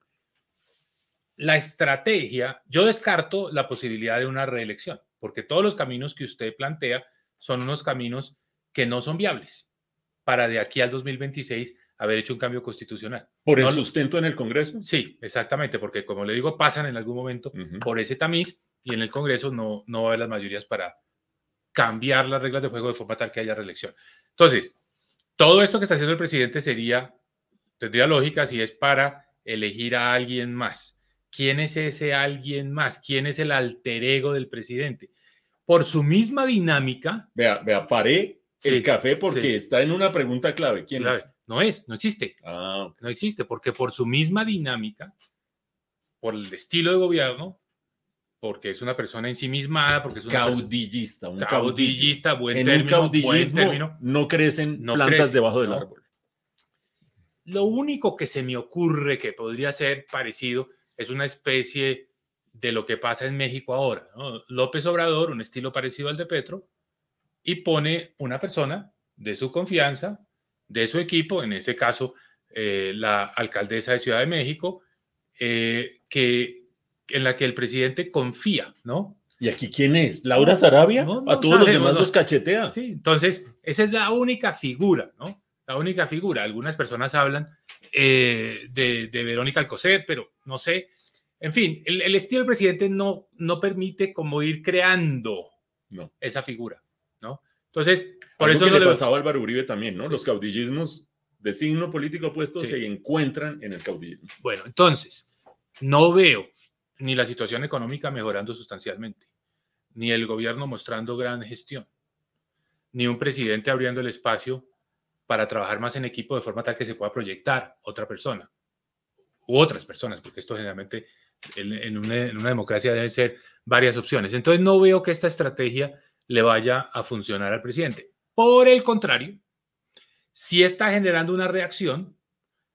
La estrategia, yo descarto la posibilidad de una reelección, porque todos los caminos que usted plantea son unos caminos que no son viables para de aquí al 2026 haber hecho un cambio constitucional. ¿Por el sustento en el Congreso? Sí, exactamente, porque como le digo, pasan en algún momento por ese tamiz y en el Congreso no, no va a haber las mayorías para cambiar las reglas de juego de forma tal que haya reelección. Entonces, todo esto que está haciendo el presidente sería, tendría lógica si es para elegir a alguien más. ¿Quién es ese alguien más? ¿Quién es el alter ego del presidente? Por su misma dinámica. Vea, vea, paré el café porque está en una pregunta clave. ¿Quién es? No es, no existe. Ah, no existe, porque por su misma dinámica, por el estilo de gobierno, porque es una persona ensimismada, porque es una caudillista, un caudillista, buen término, buen término, no crecen plantas debajo del árbol. Lo único que se me ocurre que podría ser parecido es una especie de lo que pasa en México ahora. López Obrador, un estilo parecido al de Petro, y pone una persona de su confianza, de su equipo, en este caso eh, la alcaldesa de Ciudad de México, eh, que en la que el presidente confía, ¿no? ¿Y aquí quién es? ¿Laura Sarabia? a todos los demás los cachetea. Sí, entonces, esa es la única figura, ¿no? La única figura. Algunas personas hablan eh, de, Verónica Alcocet, pero no sé. En fin, el, estilo del presidente no, no permite como ir creando esa figura, ¿no? Entonces, por eso que no le pasaba a Álvaro Uribe también, ¿no? Los caudillismos de signo político opuesto se encuentran en el caudillismo. Bueno, entonces, no veo ni la situación económica mejorando sustancialmente, ni el gobierno mostrando gran gestión, ni un presidente abriendo el espacio para trabajar más en equipo de forma tal que se pueda proyectar otra persona u otras personas, porque esto generalmente en una, democracia debe ser varias opciones. Entonces no veo que esta estrategia le vaya a funcionar al presidente. Por el contrario, si está generando una reacción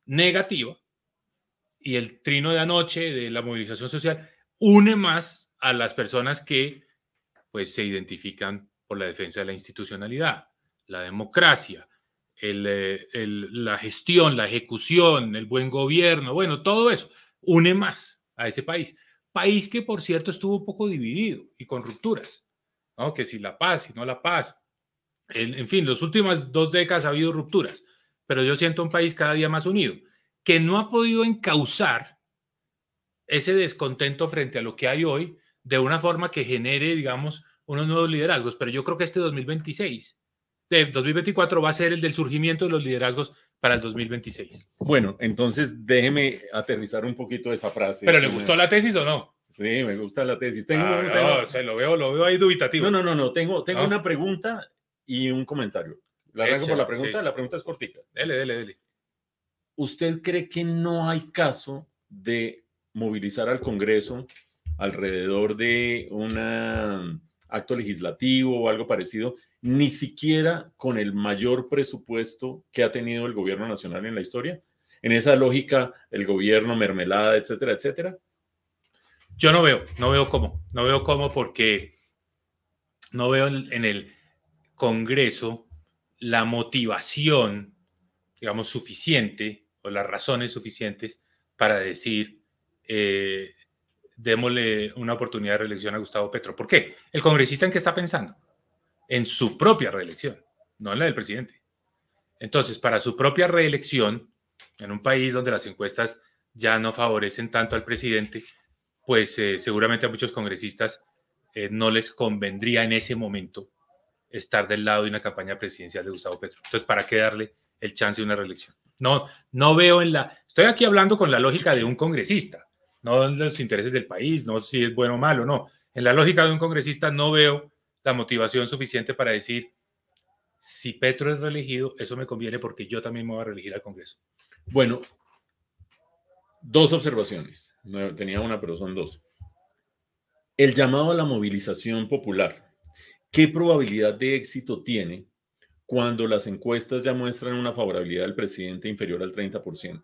negativa y el trino de anoche de la movilización social une más a las personas que pues se identifican por la defensa de la institucionalidad, la democracia, eh, la gestión, la ejecución, el buen gobierno, bueno, todo eso une más a ese país. País que, por cierto, estuvo un poco dividido y con rupturas, Que si la paz, si no la paz. En, en fin, las últimas dos décadas ha habido rupturas, pero yo siento un país cada día más unido que no ha podido encauzar ese descontento frente a lo que hay hoy de una forma que genere, digamos, unos nuevos liderazgos. Pero yo creo que este 2026, de 2024 va a ser el del surgimiento de los liderazgos para el 2026. Bueno, entonces déjeme aterrizar un poquito esa frase. ¿Pero le gustó la tesis o no? Sí, me gusta la tesis. Tengo, ah, no, Se lo veo, lo veo ahí dubitativo. No, no, no, Tengo, tengo ah. una pregunta y un comentario. La arranco por la pregunta. La pregunta es cortica. Dele, dele, dele. ¿usted cree que no hay caso de movilizar al Congreso alrededor de un acto legislativo o algo parecido, ni siquiera con el mayor presupuesto que ha tenido el gobierno nacional en la historia? En esa lógica, el gobierno, mermelada, etcétera, etcétera. Yo no veo, no veo cómo, no veo cómo porque no veo en el Congreso la motivación, digamos, suficiente o las razones suficientes para decir, eh, démosle una oportunidad de reelección a Gustavo Petro. ¿Por qué? El congresista en qué está pensando? En su propia reelección, no en la del presidente. Entonces, para su propia reelección, en un país donde las encuestas ya no favorecen tanto al presidente, pues eh, seguramente a muchos congresistas eh, no les convendría en ese momento estar del lado de una campaña presidencial de Gustavo Petro. Entonces, ¿para qué darle el chance de una reelección? No, no veo en la... Estoy aquí hablando con la lógica de un congresista, no los intereses del país, no si es bueno o malo, no. En la lógica de un congresista no veo la motivación suficiente para decir, si Petro es reelegido, eso me conviene porque yo también me voy a reelegir al Congreso. Bueno, dos observaciones. Tenía una, pero son dos. El llamado a la movilización popular. ¿Qué probabilidad de éxito tiene cuando las encuestas ya muestran una favorabilidad del presidente inferior al 30%.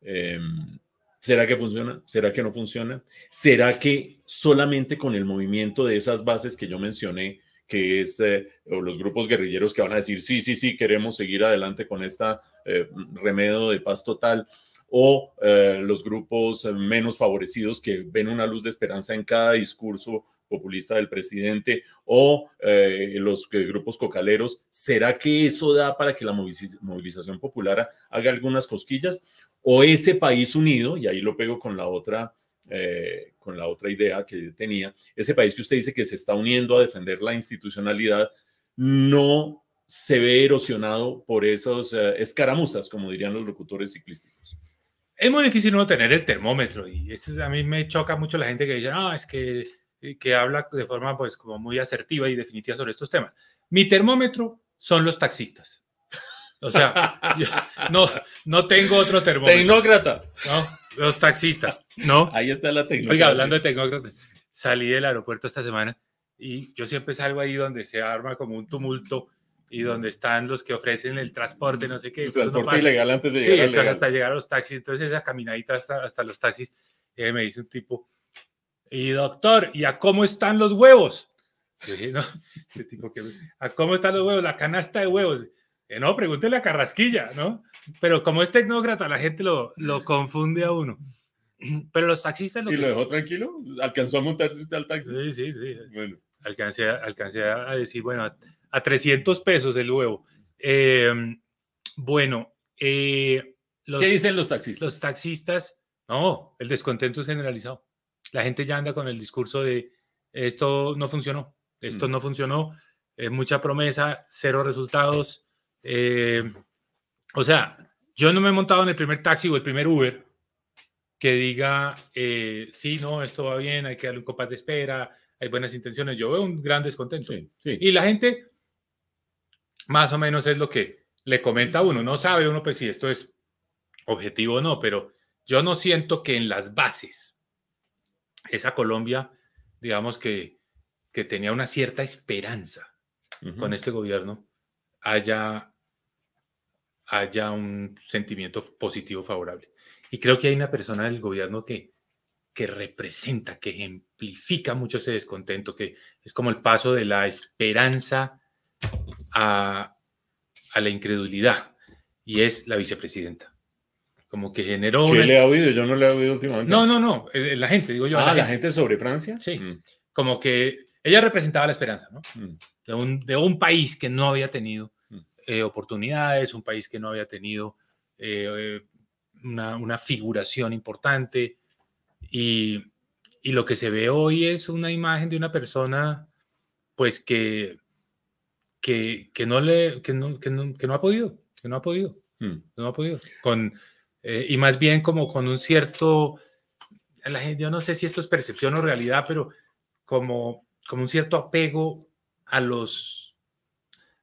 Em, ¿Será que funciona? ¿Será que no funciona? ¿Será que solamente con el movimiento de esas bases que yo mencioné, que es eh, los grupos guerrilleros que van a decir, sí, sí, sí, queremos seguir adelante con esta eh, remedio de paz total, o eh, los grupos menos favorecidos que ven una luz de esperanza en cada discurso populista del presidente o eh, los eh, grupos cocaleros, ¿será que eso da para que la movilización popular haga algunas cosquillas? ¿O ese país unido, y ahí lo pego con la otra, eh, con la otra idea que tenía, ese país que usted dice que se está uniendo a defender la institucionalidad, no se ve erosionado por esas escaramuzas, como dirían los locutores ciclísticos? Es muy difícil no tener el termómetro y eso a mí me choca mucho la gente que dice, no, es que eh, que habla de forma pues como muy asertiva y definitiva sobre estos temas. Mi termómetro son los taxistas. O sea, no, no tengo otro termómetro. Tecnócrata. No, los taxistas, ¿no? Ahí está la tecnócrata. Oiga, hablando de tecnócrata, salí del aeropuerto esta semana y yo siempre salgo ahí donde se arma como un tumulto y donde están los que ofrecen el transporte, no sé qué. El transporte ilegal antes de llegar. Sí, hasta llegar a los taxis, entonces esa caminadita hasta, hasta los taxis, eh, me dice un tipo, y doctor, ¿y a cómo están los huevos? Este ¿a cómo están los huevos? La canasta de huevos. Eh, no, pregúntele a Carrasquilla, ¿no? Pero como es tecnócrata, la gente lo, confunde a uno. Pero los taxistas... Lo ¿Y lo dejó tranquilo? ¿Alcanzó a montarse usted al taxi? Sí, sí, sí. Bueno. Alcancé, a decir, bueno, a, 300 pesos el huevo. Em, bueno, eh, ¿qué dicen los taxistas? Los taxistas, no, el descontento es generalizado la gente ya anda con el discurso de esto no funcionó, esto mm. no funcionó, eh, mucha promesa, cero resultados. Eh, o sea, yo no me he montado en el primer taxi o el primer Uber que diga, eh, sí, no, esto va bien, hay que darle un copas de espera, hay buenas intenciones. Yo veo un gran descontento. Y la gente, más o menos es lo que le comenta uno. No sabe uno, pues si esto es objetivo o no, pero yo no siento que en las bases esa Colombia, digamos que, tenía una cierta esperanza con este gobierno, haya, haya un sentimiento positivo favorable. Y creo que hay una persona del gobierno que, que representa, que ejemplifica mucho ese descontento, que es como el paso de la esperanza a la incredulidad, y es la vicepresidenta como que generó... Yo le ha oído? Yo no le he oído últimamente. No, no, no, eh, eh, la gente, digo yo. Ah, la, gente. sobre Francia. Sí, mm. como que ella representaba la esperanza, ¿no? Mm. De, un, de, un, país que no había tenido mm. eh, oportunidades, un país que no había tenido una, una, figuración importante. Y, y lo que se ve hoy es una imagen de una persona, pues que que, que, no le que no, que no, ha podido que no ha podido no ha podido con eh, y más bien como con un cierto, la yo no sé si esto es percepción o realidad, pero como, como un cierto apego a, los,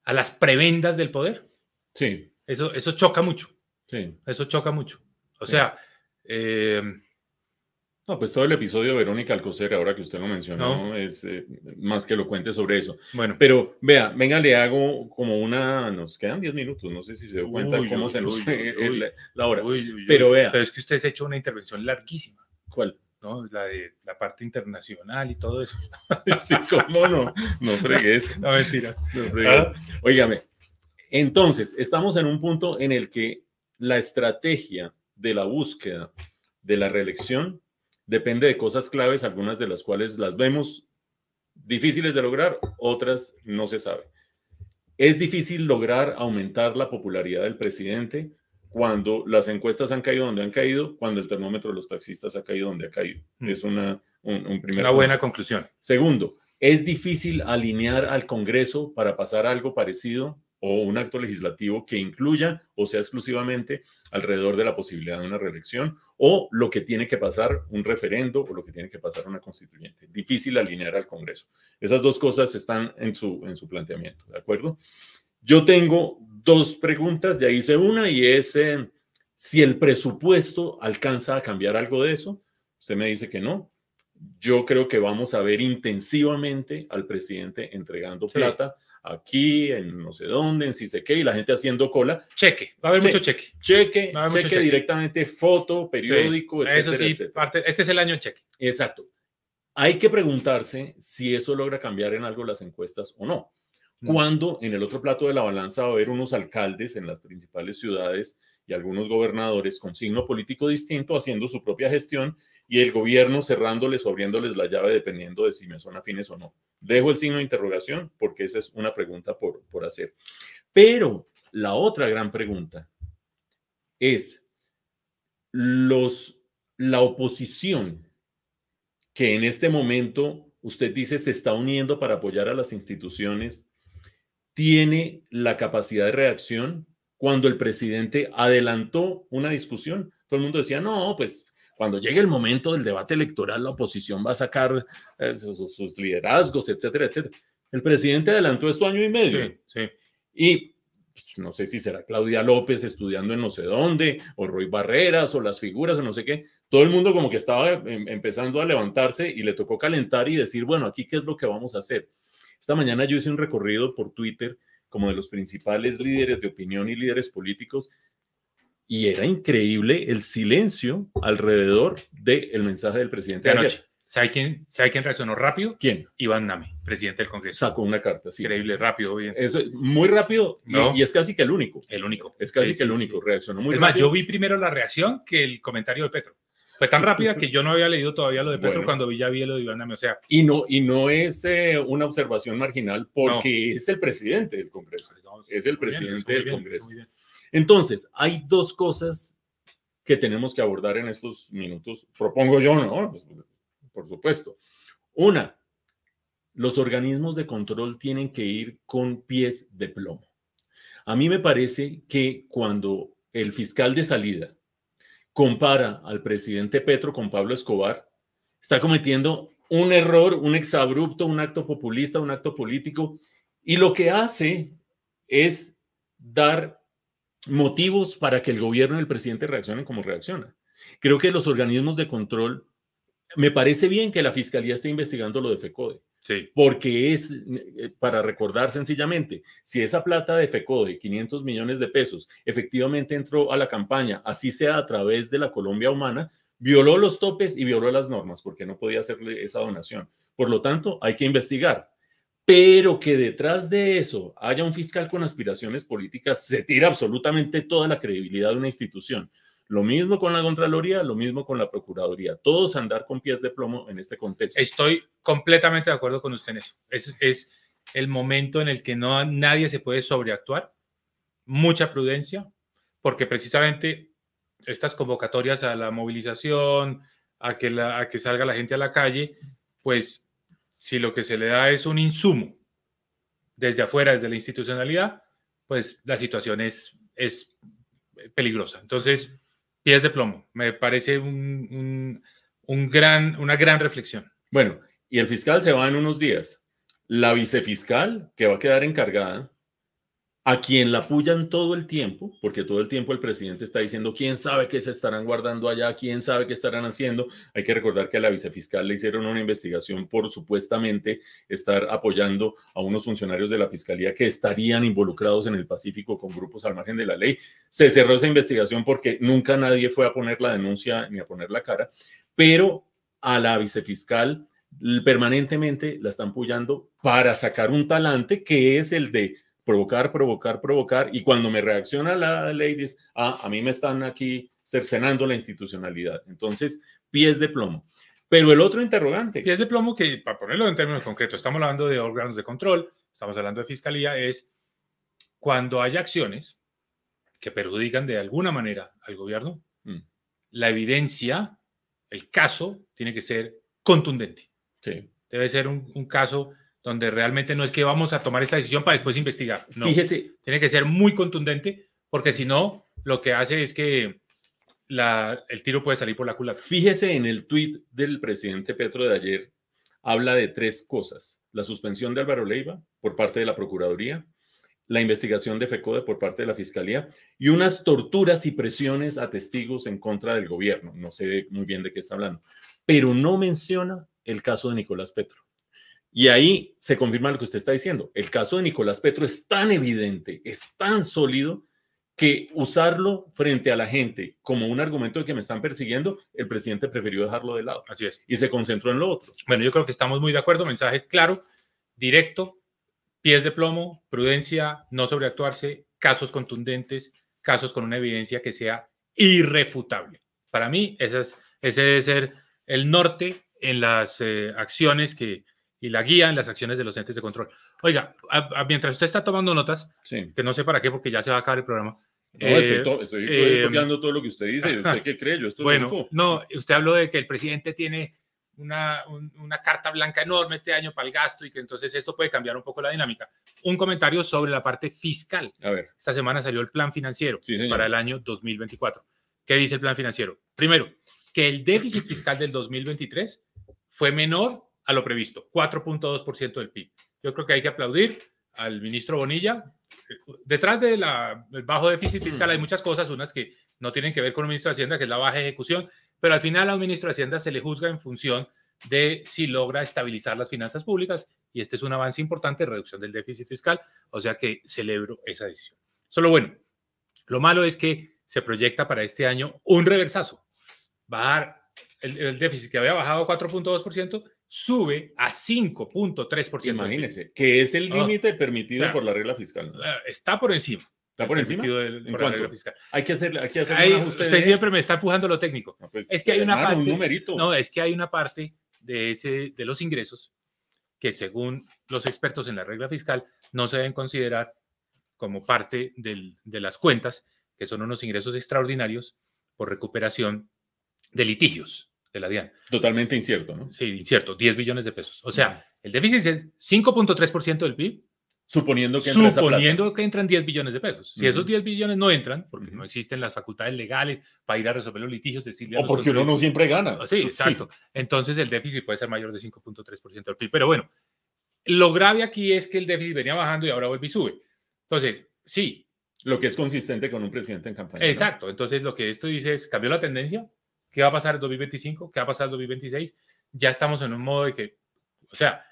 a las prebendas del poder. Sí. Eso, eso choca mucho. Sí. Eso choca mucho. O sea, eh, no, pues todo el episodio de Verónica Alcocer, ahora que usted lo mencionó, es eh, más que lo cuente sobre eso. Bueno, pero vea, venga, le hago como una, nos quedan 10 minutos, no sé si se dio cuenta cómo se nos la hora. pero vea. Pero es que usted se ha hecho una intervención larguísima. ¿Cuál? ¿no? La de la parte internacional y todo eso. sí, cómo no, no fregues. no, mentira. No ah. entonces, estamos en un punto en el que la estrategia de la búsqueda de la reelección depende de cosas claves, algunas de las cuales las vemos difíciles de lograr, otras no se sabe. Es difícil lograr aumentar la popularidad del presidente cuando las encuestas han caído donde han caído, cuando el termómetro de los taxistas ha caído donde ha caído. Mm. Es una, un, un una buena conclusión. Segundo, es difícil alinear al Congreso para pasar algo parecido o un acto legislativo que incluya o sea exclusivamente alrededor de la posibilidad de una reelección o lo que tiene que pasar un referendo o lo que tiene que pasar una constituyente. Difícil alinear al Congreso. Esas dos cosas están en su, en su planteamiento, ¿de acuerdo? Yo tengo dos preguntas, ya hice una y es si el presupuesto alcanza a cambiar algo de eso. Usted me dice que no. Yo creo que vamos a ver intensivamente al presidente entregando plata aquí, en no sé dónde, en si sé qué, y la gente haciendo cola. Cheque, va a haber mucho cheque. Cheque, cheque, directamente, foto, periódico, etcétera, sí, Parte, este es el año del cheque. Exacto. Hay que preguntarse si eso logra cambiar en algo las encuestas o no. Mm. Cuando en el otro plato de la balanza va a haber unos alcaldes en las principales ciudades y algunos gobernadores con signo político distinto haciendo su propia gestión y el gobierno cerrándoles o abriéndoles la llave dependiendo de si me son afines o no. Dejo el signo de interrogación porque esa es una pregunta por, por hacer. Pero la otra gran pregunta es, los, la oposición que en este momento usted dice se está uniendo para apoyar a las instituciones, tiene la capacidad de reacción cuando el presidente adelantó una discusión. Todo el mundo decía, no, pues cuando llegue el momento del debate electoral, la oposición va a sacar eh, sus, liderazgos, etcétera, etcétera. El presidente adelantó esto año y medio. Sí, Y pues, no sé si será Claudia López estudiando en no sé dónde, o Roy Barreras, o las figuras, o no sé qué. Todo el mundo como que estaba em, empezando a levantarse y le tocó calentar y decir, bueno, aquí qué es lo que vamos a hacer. Esta mañana yo hice un recorrido por Twitter como de los principales líderes de opinión y líderes políticos y era increíble el silencio alrededor del mensaje del presidente de ¿Sabe quién, quién reaccionó rápido? ¿Quién? Iván Name, presidente del Congreso. Sacó una carta, sí. Increíble, rápido, bien. Eso, muy rápido y, es casi que el único. El único. Es casi que el único, reaccionó muy es Más, yo vi primero la reacción que el comentario de Petro. Fue tan rápida que yo no había leído todavía lo de Petro cuando vi, ya vi lo de Iván Name, o sea. Y no, y no es eh, una observación marginal porque es el presidente del Congreso. Pues es el presidente del Congreso. Entonces, hay dos cosas que tenemos que abordar en estos minutos. Propongo yo, ¿no? Pues, por supuesto. Una, los organismos de control tienen que ir con pies de plomo. A mí me parece que cuando el fiscal de salida compara al presidente Petro con Pablo Escobar, está cometiendo un error, un exabrupto, un acto populista, un acto político, y lo que hace es dar motivos para que el gobierno y el presidente reaccionen como reacciona. Creo que los organismos de control, me parece bien que la fiscalía esté investigando lo de FECODE, porque es, eh, para recordar sencillamente, si esa plata de FECODE, 500 millones de pesos, efectivamente entró a la campaña, así sea a través de la Colombia Humana, violó los topes y violó las normas porque no podía hacerle esa donación. Por lo tanto, hay que investigar pero que detrás de eso haya un fiscal con aspiraciones políticas, se tira absolutamente toda la credibilidad de una institución. Lo mismo con la Contraloría, lo mismo con la Procuraduría. Todos andar con pies de plomo en este contexto. Estoy completamente de acuerdo con usted en eso. Es, el momento en el que no, nadie se puede sobreactuar. Mucha prudencia, porque precisamente estas convocatorias a la movilización, a que salga la gente a la calle, pues si lo que se le da es un insumo desde afuera, desde la institucionalidad, pues la situación es, peligrosa. Entonces, pies de plomo, me parece un, gran, una gran reflexión. Bueno, y el fiscal se va en unos días. La vicefiscal, que va a quedar encargada, a quien la apoyan todo el tiempo, porque todo el tiempo el presidente está diciendo quién sabe qué se estarán guardando allá, quién sabe qué estarán haciendo. Hay que recordar que a la vicefiscal le hicieron una investigación por supuestamente estar apoyando a unos funcionarios de la fiscalía que estarían involucrados en el Pacífico con grupos al margen de la ley. Se cerró esa investigación porque nunca nadie fue a poner la denuncia ni a poner la cara, pero a la vicefiscal permanentemente la están apoyando para sacar un talante que es el de provocar, provocar, provocar, y cuando me reacciona la ley, dice, ah, a mí me están aquí cercenando la institucionalidad. Entonces, pies de plomo. Pero el otro interrogante. Pies de plomo que, para ponerlo en términos concretos, estamos hablando de órganos de control, estamos hablando de fiscalía, es cuando hay acciones que perjudican de alguna manera al gobierno, mm. la evidencia, el caso, tiene que ser contundente. Debe ser un, un caso donde realmente no es que vamos a tomar esta decisión para después investigar. Fíjese. Tiene que ser muy contundente, porque si no, lo que hace es que la, el tiro puede salir por la culata. Fíjese en el tuit del presidente Petro de ayer, habla de tres cosas. La suspensión de Álvaro Leiva por parte de la Procuraduría, la investigación de FECODE por parte de la Fiscalía y unas torturas y presiones a testigos en contra del gobierno. No sé muy bien de qué está hablando, pero no menciona el caso de Nicolás Petro. Y ahí se confirma lo que usted está diciendo. El caso de Nicolás Petro es tan evidente, es tan sólido, que usarlo frente a la gente como un argumento de que me están persiguiendo, el presidente prefirió dejarlo de lado. Así es. Y se concentró en lo otro. Bueno, yo creo que estamos muy de acuerdo. Mensaje claro, directo, pies de plomo, prudencia, no sobreactuarse, casos contundentes, casos con una evidencia que sea irrefutable. Para mí, ese, es, ese debe ser el norte en las eh, acciones que, y la guía en las acciones de los entes de control. Oiga, mientras usted está tomando notas, que no sé para qué, porque ya se va a acabar el programa. No, estoy, eh, eh, todo lo que usted dice. qué cree? Yo bueno, no, usted habló de que el presidente tiene una, una carta blanca enorme este año para el gasto y que entonces esto puede cambiar un poco la dinámica. Un comentario sobre la parte fiscal. A ver. Esta semana salió el plan financiero para el año 2024. ¿Qué dice el plan financiero? Primero, que el déficit fiscal del 2023 fue menor a lo previsto, 4.2% del PIB. Yo creo que hay que aplaudir al ministro Bonilla. Detrás del bajo déficit fiscal hay muchas cosas, unas que no tienen que ver con el ministro de Hacienda, que es la baja ejecución, pero al final a ministro de Hacienda se le juzga en función de si logra estabilizar las finanzas públicas y este es un avance importante, reducción del déficit fiscal, o sea que celebro esa decisión. Solo bueno, lo malo es que se proyecta para este año un reversazo, bajar el, el déficit que había bajado 4.2%, sube a 5.3%. Imagínense, que es el límite permitido por la regla fiscal. Eh, está por encima. ¿Está por encima? Del, Hay que hacerle hay que Usted siempre me está empujando lo técnico. Pues, es que hay una parte... No, es que hay una parte de, ese, de los ingresos que según los expertos en la regla fiscal no se deben considerar como parte del, de las cuentas, que son unos ingresos extraordinarios por recuperación de litigios de la DIAN. Totalmente incierto, ¿no? Sí, incierto, 10 billones de pesos. O sea, el déficit es 5.3% del PIB. Suponiendo que, que entran 10 billones de pesos. Si esos 10 billones no entran, porque no existen las facultades legales para ir a resolver los litigios, decirle O porque uno no siempre gana. Sí, exacto. Entonces el déficit puede ser mayor de 5.3% del PIB. Pero bueno, lo grave aquí es que el déficit venía bajando y ahora vuelve y sube. Entonces, sí. Lo que es consistente con un presidente en campaña. Exacto. Entonces lo que esto dice es, ¿cambió la tendencia? ¿Qué va a pasar el 2025? ¿Qué va a pasar en 2026? Ya estamos en un modo de que, o sea,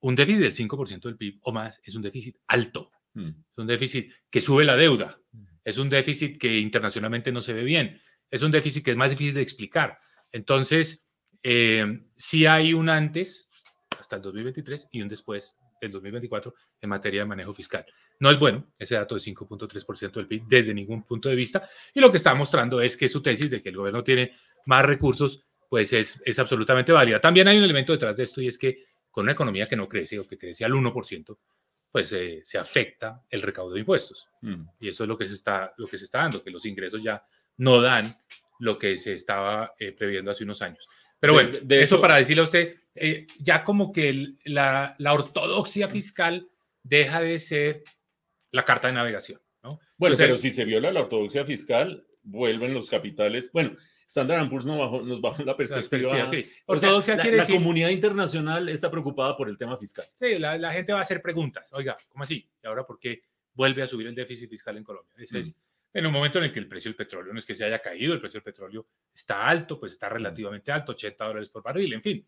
un déficit del 5% del PIB o más es un déficit alto. Mm. Es un déficit que sube la deuda. Mm. Es un déficit que internacionalmente no se ve bien. Es un déficit que es más difícil de explicar. Entonces, eh, sí hay un antes hasta el 2023 y un después del 2024 en materia de manejo fiscal. No es bueno ese dato de 5.3% del PIB desde ningún punto de vista. Y lo que está mostrando es que su tesis de que el gobierno tiene más recursos, pues es, es absolutamente válida. También hay un elemento detrás de esto y es que con una economía que no crece o que crece al 1%, pues eh, se afecta el recaudo de impuestos. Mm. Y eso es lo que, se está, lo que se está dando, que los ingresos ya no dan lo que se estaba eh, previendo hace unos años. Pero bueno, de, eso, para decirle a usted, eh, ya como que la, ortodoxia fiscal deja de ser la carta de navegación. ¿no? Bueno, pero si se viola la ortodoxia fiscal, vuelven los capitales. Bueno, Standard Poor's nos bajó, la perspectiva. La comunidad internacional está preocupada por el tema fiscal. Sí, la, gente va a hacer preguntas. Oiga, ¿cómo así? ¿Y ahora por qué vuelve a subir el déficit fiscal en Colombia? Mm. es en un momento en el que el precio del petróleo no es que se haya caído, el precio del petróleo está alto, pues está mm. relativamente alto, 80 dólares por barril, en fin.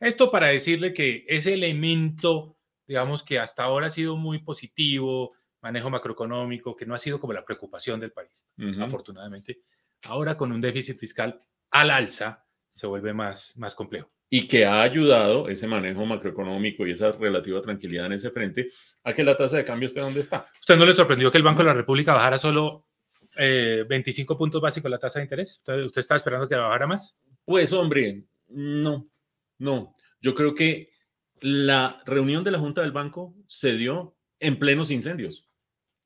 Esto para decirle que ese elemento, digamos que hasta ahora ha sido muy positivo, manejo macroeconómico, que no ha sido como la preocupación del país, afortunadamente ahora con un déficit fiscal al alza, se vuelve más, más complejo. Y que ha ayudado ese manejo macroeconómico y esa relativa tranquilidad en ese frente a que la tasa de cambio esté donde está. ¿Usted no le sorprendió que el Banco de la República bajara solo 25 eh, puntos básicos la tasa de interés? ¿Usted, ¿Usted estaba esperando que bajara más? Pues hombre, no, no. Yo creo que la reunión de la Junta del Banco se dio en plenos incendios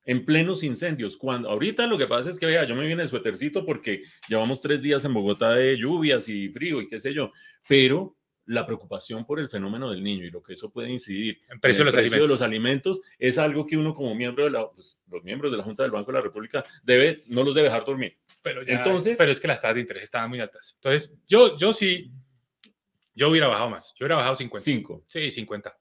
en plenos incendios. Cuando ahorita lo que pasa es que, vea, yo me viene suetercito suétercito porque llevamos tres días en Bogotá de lluvias y frío y qué sé yo, pero la preocupación por el fenómeno del niño y lo que eso puede incidir en, precio, el de, los precio de los alimentos es algo que uno como miembro de la, pues, los miembros de la Junta del Banco de la República debe, no los debe dejar dormir. Pero, Entonces, pero es que las tasas de interés estaban muy altas. Entonces, yo, yo sí, yo hubiera bajado más, yo hubiera bajado 50. 5. Sí, 50.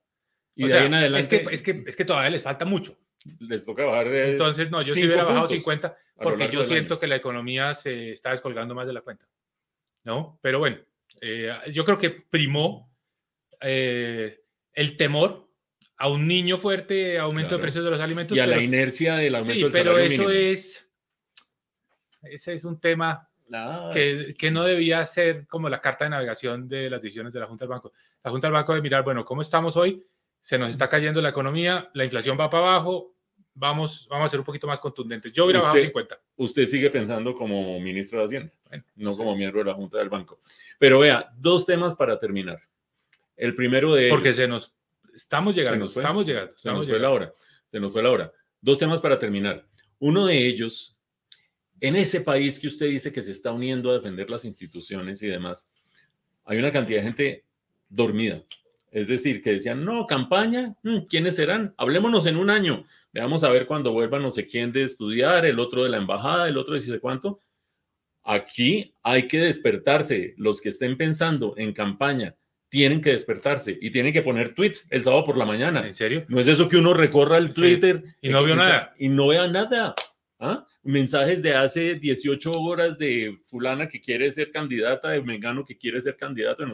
Y de ahí en adelante, es que, es, que, es que todavía les falta mucho les toca bajar de Entonces, no, yo sí hubiera bajado 50 porque yo siento que la economía se está descolgando más de la cuenta. ¿No? Pero bueno, eh, yo creo que primó eh, el temor a un niño fuerte, aumento de precios de los alimentos. Y a la inercia del aumento del salario pero eso es... Ese es un tema que, que, no debía ser como la carta de navegación de las decisiones de la Junta del Banco. La Junta del Banco debe mirar, bueno, ¿cómo estamos hoy? Se nos está cayendo la economía, la inflación va para abajo, vamos, vamos a ser un poquito más contundentes. Yo hubiera bajado 50. Usted sigue pensando como ministro de Hacienda, no como miembro de la Junta del Banco. Pero vea, dos temas para terminar. El primero de... Porque se nos... Estamos llegando, se nos estamos llegando. se nos fue la hora, se nos fue la hora. Dos temas para terminar. Uno de ellos, en ese país que usted dice que se está uniendo a defender las instituciones y demás, hay una cantidad de gente dormida. Es decir, que decían, no, campaña, mm, ¿quiénes serán? Hablémonos en un año. Veamos a ver cuando vuelva no sé quién de estudiar, el otro de la embajada, el otro de si cuánto. Aquí hay que despertarse. Los que estén pensando en campaña tienen que despertarse y tienen que poner tweets el sábado por la mañana. ¿En serio? No es eso que uno recorra el Twitter y no vea nada. Y no vea nada. ¿ah? Mensajes de hace 18 horas de fulana que quiere ser candidata, de Mengano que quiere ser candidato.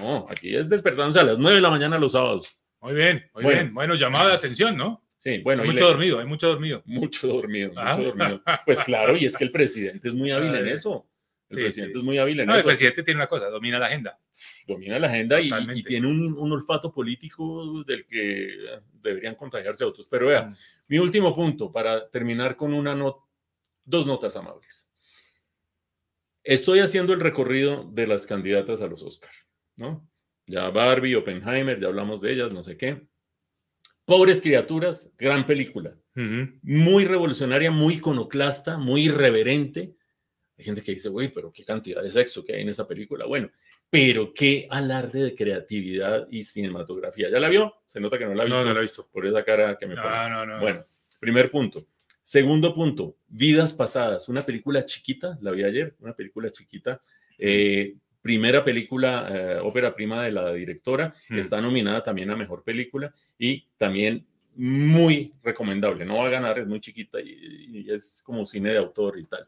No, aquí es despertándose a las 9 de la mañana los sábados. Muy bien, muy bien. Bueno, llamada de atención, ¿no? Sí, bueno. Hay mucho dormido, hay mucho dormido. Mucho dormido, ah. mucho dormido. Pues claro, y es que el presidente es muy hábil en eso. El presidente es muy hábil en eso. El presidente tiene una cosa, domina la agenda. Domina la agenda y, tiene un, olfato político del que deberían contagiarse otros. Pero vea, mm. mi último punto para terminar con una dos notas amables. Estoy haciendo el recorrido de las candidatas a los Oscar, ¿no? Ya Barbie, Oppenheimer, ya hablamos de ellas, no sé qué. Pobres criaturas, gran película. Muy revolucionaria, muy iconoclasta, muy irreverente. Hay gente que dice, güey, pero qué cantidad de sexo que hay en esa película. Bueno, pero qué alarde de creatividad y cinematografía. ¿Ya la vio? Se nota que no la ha visto. No, no la he visto. Por esa cara que me no, No, no, Bueno, primer punto. Segundo punto, Vidas Pasadas, una película chiquita, la vi ayer, una película chiquita, eh, primera película, eh, ópera prima de la directora, mm. está nominada también a Mejor Película y también muy recomendable. No va a ganar, es muy chiquita y, es como cine de autor y tal.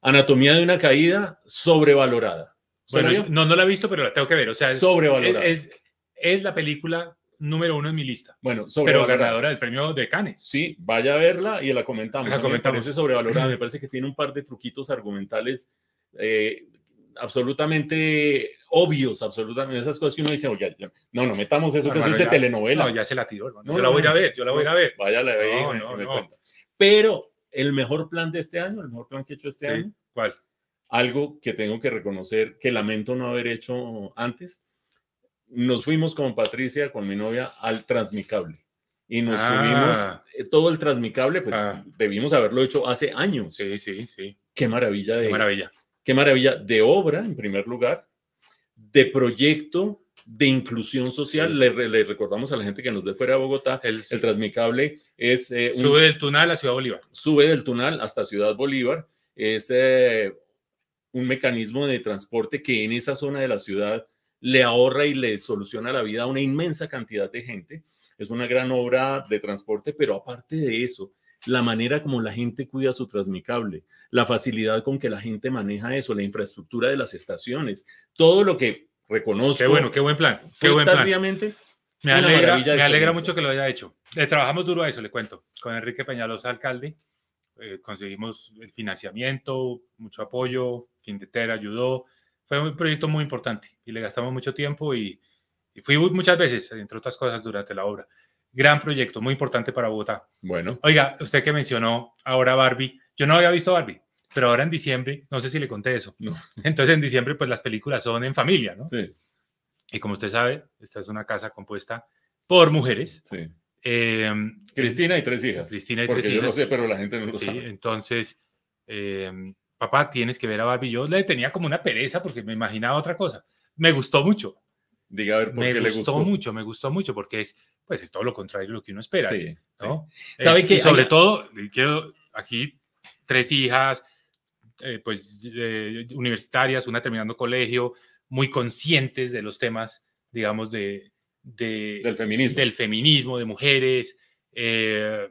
Anatomía de una caída sobrevalorada. Bueno, no, no la he visto, pero la tengo que ver. O sea, es, sobrevalorada. Es, la película número uno en mi lista. Bueno, sobrevalorada. Pero ganadora del premio de Cannes. Sí, vaya a verla y la comentamos. La comentamos. Me sobrevalorada. me parece que tiene un par de truquitos argumentales eh, absolutamente obvios, absolutamente esas cosas que uno dice, oye, no, no metamos eso, que es de telenovela. No, ya se la tiró, yo la voy a ver, yo la voy a ver. Vaya, la Pero el mejor plan de este año, el mejor plan que he hecho este año. ¿Cuál? Algo que tengo que reconocer, que lamento no haber hecho antes. Nos fuimos con Patricia, con mi novia, al Transmicable. Y nos ah. subimos eh, todo el Transmicable, pues ah. debimos haberlo hecho hace años. Sí, sí, sí. Qué maravilla. De, Qué maravilla. Qué maravilla de obra, en primer lugar, de proyecto de inclusión social. Le, recordamos a la gente que nos ve fuera de Bogotá, el, el Transmicable es... Eh, sube del Tunal a Ciudad Bolívar. Sube del Tunal hasta Ciudad Bolívar. Es eh, un mecanismo de transporte que en esa zona de la ciudad le ahorra y le soluciona la vida a una inmensa cantidad de gente. Es una gran obra de transporte, pero aparte de eso, la manera como la gente cuida su transmicable, la facilidad con que la gente maneja eso, la infraestructura de las estaciones, todo lo que reconozco. Qué bueno, qué buen plan. Qué buen plan. Me alegra, mucho que lo haya hecho. Eh, trabajamos duro a eso, le cuento. Con Enrique Peñalosa, alcalde, eh, conseguimos el financiamiento, mucho apoyo, Findeter ayudó. Fue un proyecto muy importante y le gastamos mucho tiempo y fui muchas veces, entre otras cosas, durante la obra. Gran proyecto, muy importante para Bogotá. Bueno. Oiga, usted que mencionó ahora Barbie, yo no había visto Barbie, pero ahora en diciembre, no sé si le conté eso. No. Entonces en diciembre, pues las películas son en familia, ¿no? Sí. Y como usted sabe, esta es una casa compuesta por mujeres. Sí. Eh, Cristina y tres hijas. Cristina y tres hijas. Yo no sé, pero la gente no lo sí, Entonces, em, papá, tienes que ver a Barbie. Yo le tenía como una pereza porque me imaginaba otra cosa. Me gustó mucho. Diga a ver por me qué gustó le gustó. mucho, me gustó mucho porque es pues es todo lo contrario de lo que uno espera. Sí, ¿Sabe que sobre todo, quiero aquí tres hijas, eh, pues eh, universitarias, una terminando colegio, muy conscientes de los temas, digamos, de, de del, feminismo. del feminismo, de mujeres. Eh,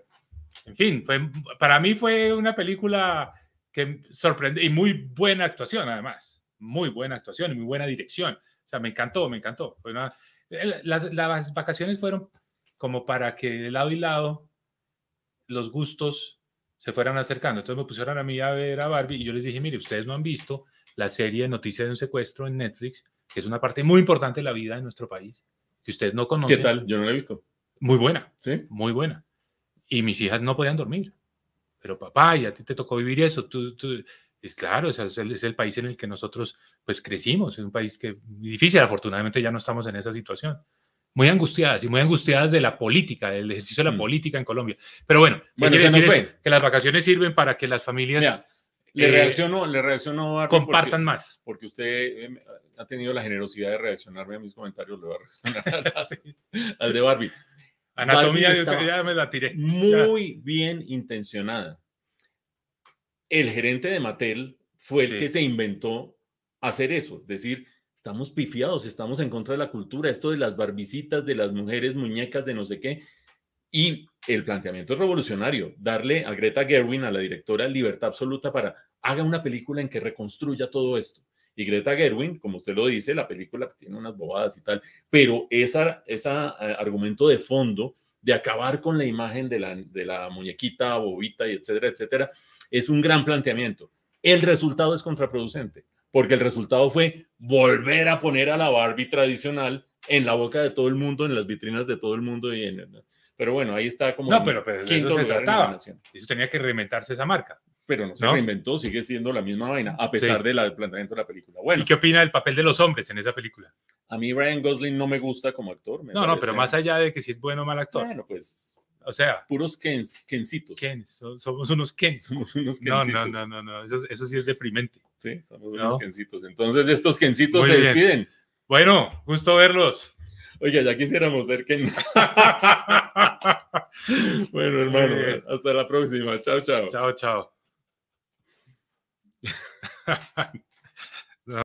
en fin, fue, para mí fue una película que sorprende y muy buena actuación además, muy buena actuación y muy buena dirección. O sea, me encantó, me encantó. las, las, vacaciones fueron como para que de lado y lado los gustos se fueran acercando. Entonces me pusieron a mí a ver a Barbie y yo les dije, mire, ustedes no han visto la serie Noticias de un secuestro en Netflix, que es una parte muy importante de la vida de nuestro país, que ustedes no conocen. ¿Qué tal? Yo no la he visto. Muy buena, ¿sí? Muy buena. Y mis hijas no podían dormir. Pero papá, y a ti te tocó vivir eso. Tú, tú... Es claro, es el, es el, país en el que nosotros pues crecimos, es un país que difícil, afortunadamente ya no estamos en esa situación muy angustiadas y muy angustiadas de la política, del ejercicio de la mm. política en Colombia. Pero bueno, que las vacaciones sirven para que las familias... le reaccionó eh, reacciono, le reacciono a compartan más. Porque usted eh, ha tenido la generosidad de reaccionarme a mis comentarios, le voy a reaccionar al, de Barbie. Anatomía ya me la tiré. Muy bien intencionada. El gerente de Mattel fue el que se inventó hacer eso, decir, Estamos pifiados, estamos en contra de la cultura, esto de las barbicitas, de las mujeres muñecas, de no sé qué. Y el planteamiento es revolucionario, darle a Greta Gerwin, a la directora, libertad absoluta para haga una película en que reconstruya todo esto. Y Greta Gerwin, como usted lo dice, la película pues, tiene unas bobadas y tal, pero ese esa, eh, argumento de fondo de acabar con la imagen de la, de la muñequita, bobita, y etcétera, etcétera, es un gran planteamiento. El resultado es contraproducente porque el resultado fue volver a poner a la Barbie tradicional en la boca de todo el mundo, en las vitrinas de todo el mundo. Y pero bueno, ahí está como. No, pero, pues, eso Eso tenía que reinventarse esa marca. Pero no se reinventó, sigue siendo la misma vaina, a pesar del planteamiento de la película. Bueno, ¿Y qué opina del papel de los hombres en esa película? A mí Ryan Gosling no me gusta como actor. no, no, pero más allá de que si es bueno o mal actor. Bueno, pues o sea, puros Kens, Kensitos. Kens, somos unos Kens. Somos unos Kensitos. No, no, no, no, no. eso sí es deprimente. Sí, somos unos quencitos. Entonces, estos quencitos se despiden. Bueno, gusto verlos. Oye, ya quisiéramos ser quen... bueno, hermano, hasta la próxima. Chao, chao. Chao, chao.